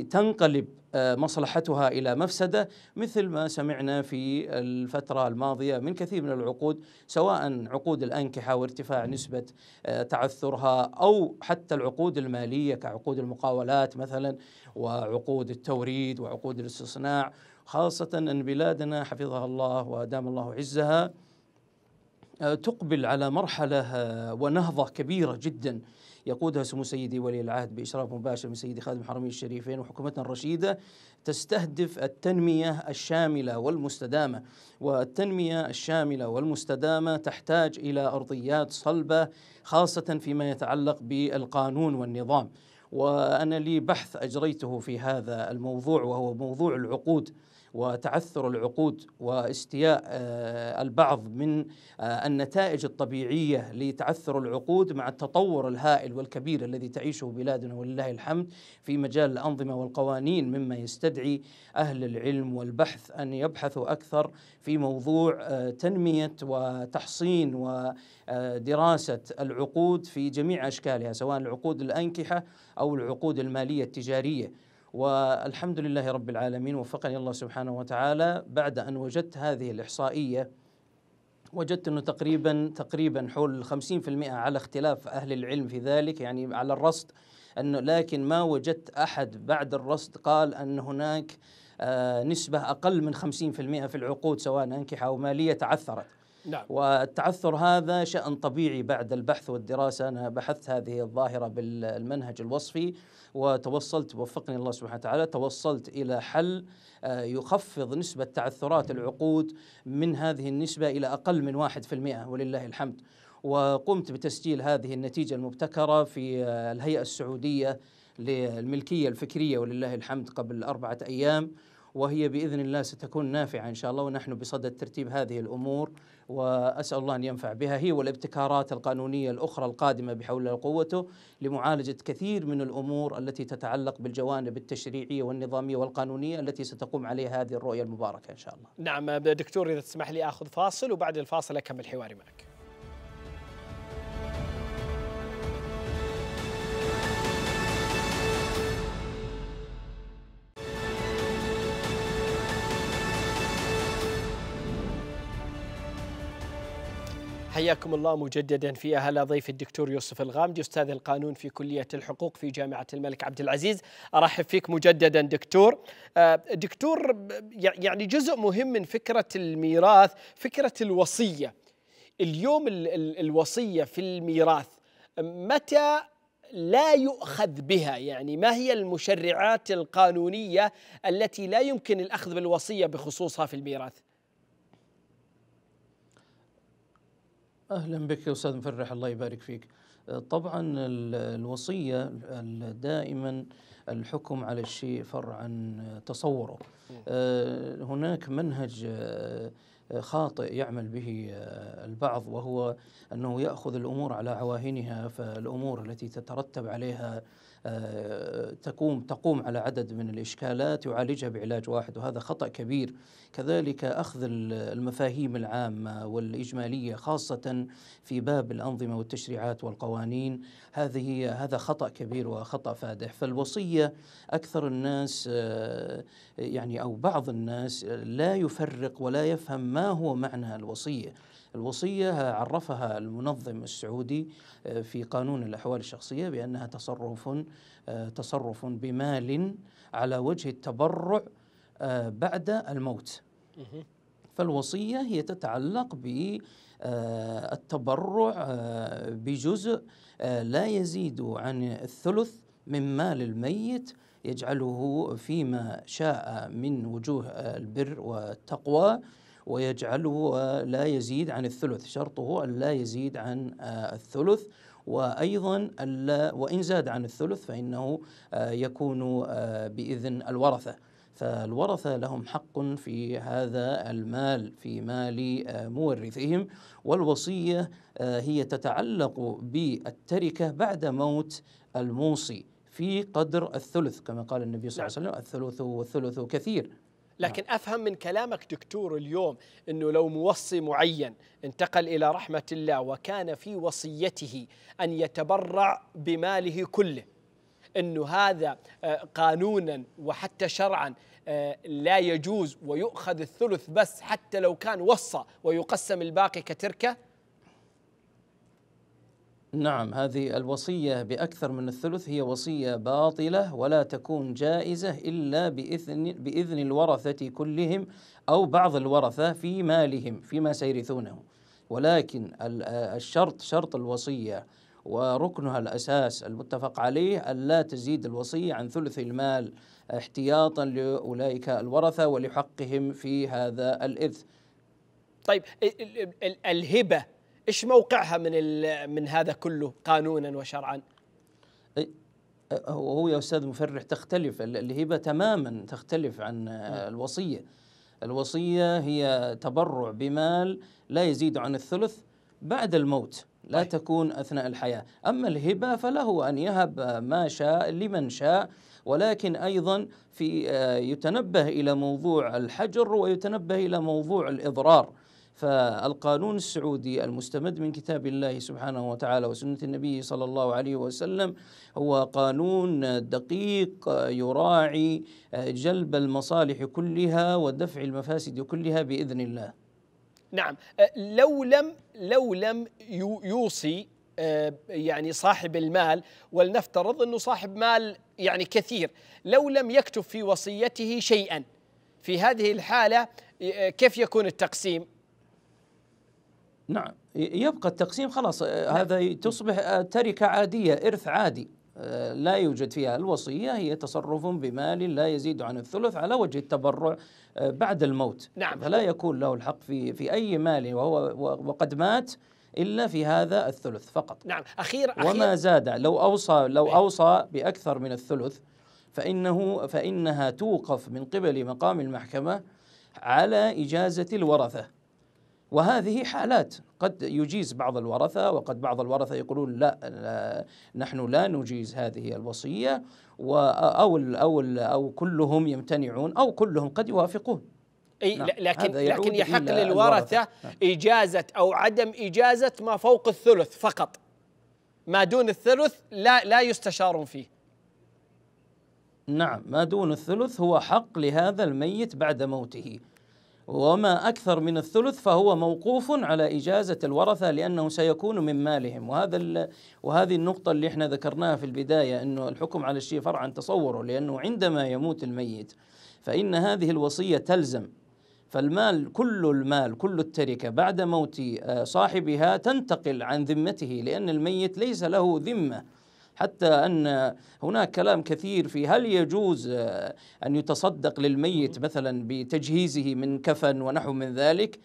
تنقلب آه، مصلحتها الى مفسده مثل ما سمعنا في الفتره الماضيه من كثير من العقود سواء عقود الانكحه وارتفاع نسبه آه، تعثرها او حتى العقود الماليه كعقود المقاولات مثلا وعقود التوريد وعقود الاستصناع خاصه ان بلادنا حفظها الله وادام الله عزها آه، تقبل على مرحله ونهضه كبيره جدا يقودها سمو سيدي ولي العهد بإشراف مباشر من سيدي خادم الحرمين الشريفين وحكومتنا الرشيدة تستهدف التنمية الشاملة والمستدامة والتنمية الشاملة والمستدامة تحتاج إلى أرضيات صلبة خاصة فيما يتعلق بالقانون والنظام وأنا لي بحث أجريته في هذا الموضوع وهو موضوع العقود وتعثر العقود واستياء آه، البعض من آه، النتائج الطبيعيه لتعثر العقود مع التطور الهائل والكبير الذي تعيشه بلادنا ولله الحمد في مجال الانظمه والقوانين مما يستدعي اهل العلم والبحث ان يبحثوا اكثر في موضوع آه، تنميه وتحصين ودراسه العقود في جميع اشكالها سواء العقود الانكحه او العقود الماليه التجاريه والحمد لله رب العالمين وفقني الله سبحانه وتعالى بعد أن وجدت هذه الإحصائية وجدت أنه تقريبا تقريبا حول 50% على اختلاف أهل العلم في ذلك يعني على الرصد أنه لكن ما وجدت أحد بعد الرصد قال أن هناك آه، نسبة أقل من 50% في العقود سواء أنكحة أو مالية تعثرت نعم. والتعثر هذا شأن طبيعي بعد البحث والدراسة أنا بحثت هذه الظاهرة بالمنهج الوصفي وتوصلت وفقني الله سبحانه وتعالى توصلت إلى حل آه، يخفض نسبة تعثرات العقود من هذه النسبة إلى أقل من 1% ولله الحمد وقمت بتسجيل هذه النتيجة المبتكرة في آه، الهيئة السعودية للملكية الفكرية ولله الحمد قبل أربعة أيام وهي باذن الله ستكون نافعه ان شاء الله ونحن بصدد ترتيب هذه الامور واسال الله ان ينفع بها هي والابتكارات القانونيه الاخرى القادمه بحول قوته لمعالجه كثير من الامور التي تتعلق بالجوانب التشريعيه والنظاميه والقانونيه التي ستقوم عليها هذه الرؤيه المباركه ان شاء الله. نعم دكتور اذا تسمح لي اخذ فاصل وبعد الفاصل اكمل حواري معك. حياكم الله مجددا في أهلا ضيف الدكتور يوسف الغامدي أستاذ القانون في كلية الحقوق في جامعة الملك عبد العزيز أرحب فيك مجددا دكتور آه، دكتور يعني جزء مهم من فكرة الميراث فكرة الوصية اليوم الوصية في الميراث متى لا يؤخذ بها يعني ما هي المشرعات القانونية التي لا يمكن الأخذ بالوصية بخصوصها في الميراث اهلا بك يا استاذ مفرح الله يبارك فيك. طبعا الوصيه دائما الحكم على الشيء فرع عن تصوره. آه، هناك منهج آه، خاطئ يعمل به آه، البعض وهو انه ياخذ الامور على عواهنها فالامور التي تترتب عليها آه، تقوم تقوم على عدد من الإشكالات يعالجها بعلاج واحد وهذا خطأ كبير كذلك أخذ المفاهيم العامة والإجمالية خاصة في باب الأنظمة والتشريعات والقوانين هذه هذا خطأ كبير وخطأ فادح فالوصية أكثر الناس آه، يعني أو بعض الناس آه، لا يفرق ولا يفهم ما هو معنى الوصية الوصية عرفها المنظم السعودي آه، في قانون الأحوال الشخصية بأنها تصرف آه، تصرف بمال على وجه التبرع آه، بعد الموت فالوصية هي تتعلق بالتبرع بجزء لا يزيد عن الثلث من مال الميت يجعله فيما شاء من وجوه البر والتقوى ويجعله آه، لا يزيد عن الثلث شرطه أن لا يزيد عن آه، الثلث وأيضا وإن زاد عن الثلث فإنه آه، يكون بإذن الورثة فالورثة لهم حق في هذا المال في مال مورثهم والوصية هي تتعلق بالتركة بعد موت الموصي في قدر الثلث كما قال النبي صلى الله عليه نعم. وسلم الثلث والثلث كثير نعم. لكن نعم. افهم من كلامك دكتور اليوم انه لو موصي معين انتقل الى رحمه الله وكان في وصيته ان يتبرع بماله كله انه هذا آه، قانونا وحتى شرعا آه، لا يجوز ويؤخذ الثلث بس حتى لو كان وصى ويقسم الباقي كتركه نعم هذه الوصية بأكثر من الثلث هي وصية باطلة ولا تكون جائزة إلا بإذن, بإذن الورثة كلهم أو بعض الورثة في مالهم فيما سيرثونه ولكن آه، الشرط شرط الوصية وركنها الأساس المتفق عليه ألا تزيد الوصية عن ثلث المال احتياطا لأولئك الورثة ولحقهم في هذا الإرث طيب الهبة ايش موقعها من من هذا كله قانونا وشرعا؟ هو يا استاذ مفرح تختلف الهبه تماما تختلف عن الوصيه. الوصيه هي تبرع بمال لا يزيد عن الثلث بعد الموت لا أي. طيب. تكون اثناء الحياه، اما الهبه فله ان يهب ما شاء لمن شاء ولكن ايضا في آه، يتنبه الى موضوع الحجر ويتنبه الى موضوع الاضرار. فالقانون السعودي المستمد من كتاب الله سبحانه وتعالى وسنة النبي صلى الله عليه وسلم هو قانون دقيق يراعي جلب المصالح كلها ودفع المفاسد كلها بإذن الله نعم أه، لو لم لو لم يوصي أه، يعني صاحب المال ولنفترض انه صاحب مال يعني كثير لو لم يكتب في وصيته شيئا في هذه الحاله أه، كيف يكون التقسيم نعم يبقى التقسيم خلاص آه، نعم. هذا تصبح آه، تركة عادية إرث عادي آه، لا يوجد فيها الوصية هي تصرف بمال لا يزيد عن الثلث على وجه التبرع بعد الموت نعم. فلا يكون له الحق في, في أي مال وهو وقد مات إلا في هذا الثلث فقط نعم أخير, أخير وما زاد لو أوصى, لو نعم. أوصى بأكثر من الثلث فإنه فإنها توقف من قبل مقام المحكمة على إجازة الورثة وهذه حالات قد يجيز بعض الورثة وقد بعض الورثة يقولون لا, لا نحن لا نجيز هذه الوصية أو أو أو كلهم يمتنعون أو كلهم قد يوافقون أي نعم لكن لكن يحق للورثة نعم. إجازة أو عدم إجازة ما فوق الثلث فقط ما دون الثلث لا لا يستشارون فيه نعم ما دون الثلث هو حق لهذا الميت بعد موته وما أكثر من الثلث فهو موقوف على إجازة الورثة لأنه سيكون من مالهم وهذا وهذه النقطة اللي احنا ذكرناها في البداية أنه الحكم على الشيء فرعا تصوره لأنه عندما يموت الميت فإن هذه الوصية تلزم فالمال كل المال كل التركة بعد موت آه، صاحبها تنتقل عن ذمته لأن الميت ليس له ذمة حتى أن هناك كلام كثير في هل يجوز أن يتصدق للميت مثلا بتجهيزه من كفن ونحو من ذلك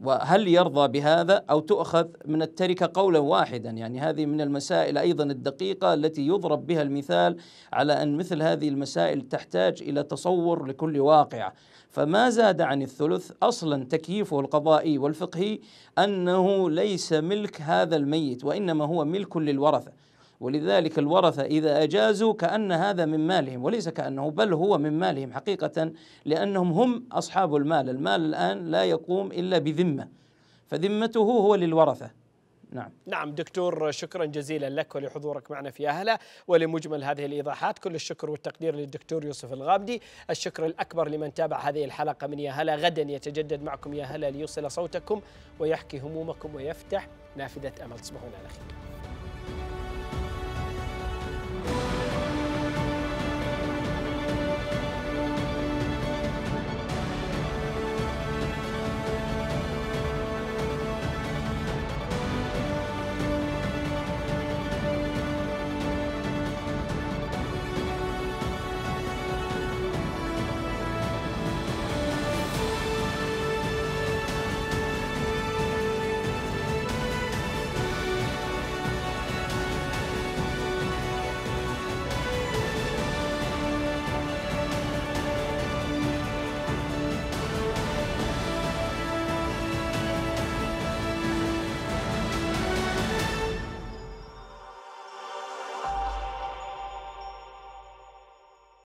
وهل يرضى بهذا او تؤخذ من التركه قولا واحدا يعني هذه من المسائل ايضا الدقيقه التي يضرب بها المثال على ان مثل هذه المسائل تحتاج الى تصور لكل واقعه فما زاد عن الثلث اصلا تكييفه القضائي والفقهي انه ليس ملك هذا الميت وانما هو ملك للورثه ولذلك الورثة إذا أجازوا كأن هذا من مالهم وليس كأنه بل هو من مالهم حقيقة لأنهم هم أصحاب المال المال الآن لا يقوم إلا بذمة فذمته هو للورثة نعم نعم دكتور شكرا جزيلا لك ولحضورك معنا في أهلا ولمجمل هذه الإيضاحات كل الشكر والتقدير للدكتور يوسف الغامدي الشكر الأكبر لمن تابع هذه الحلقة من يا هلا غدا يتجدد معكم يا هلا ليوصل صوتكم ويحكي همومكم ويفتح نافذة أمل تصبحون على خير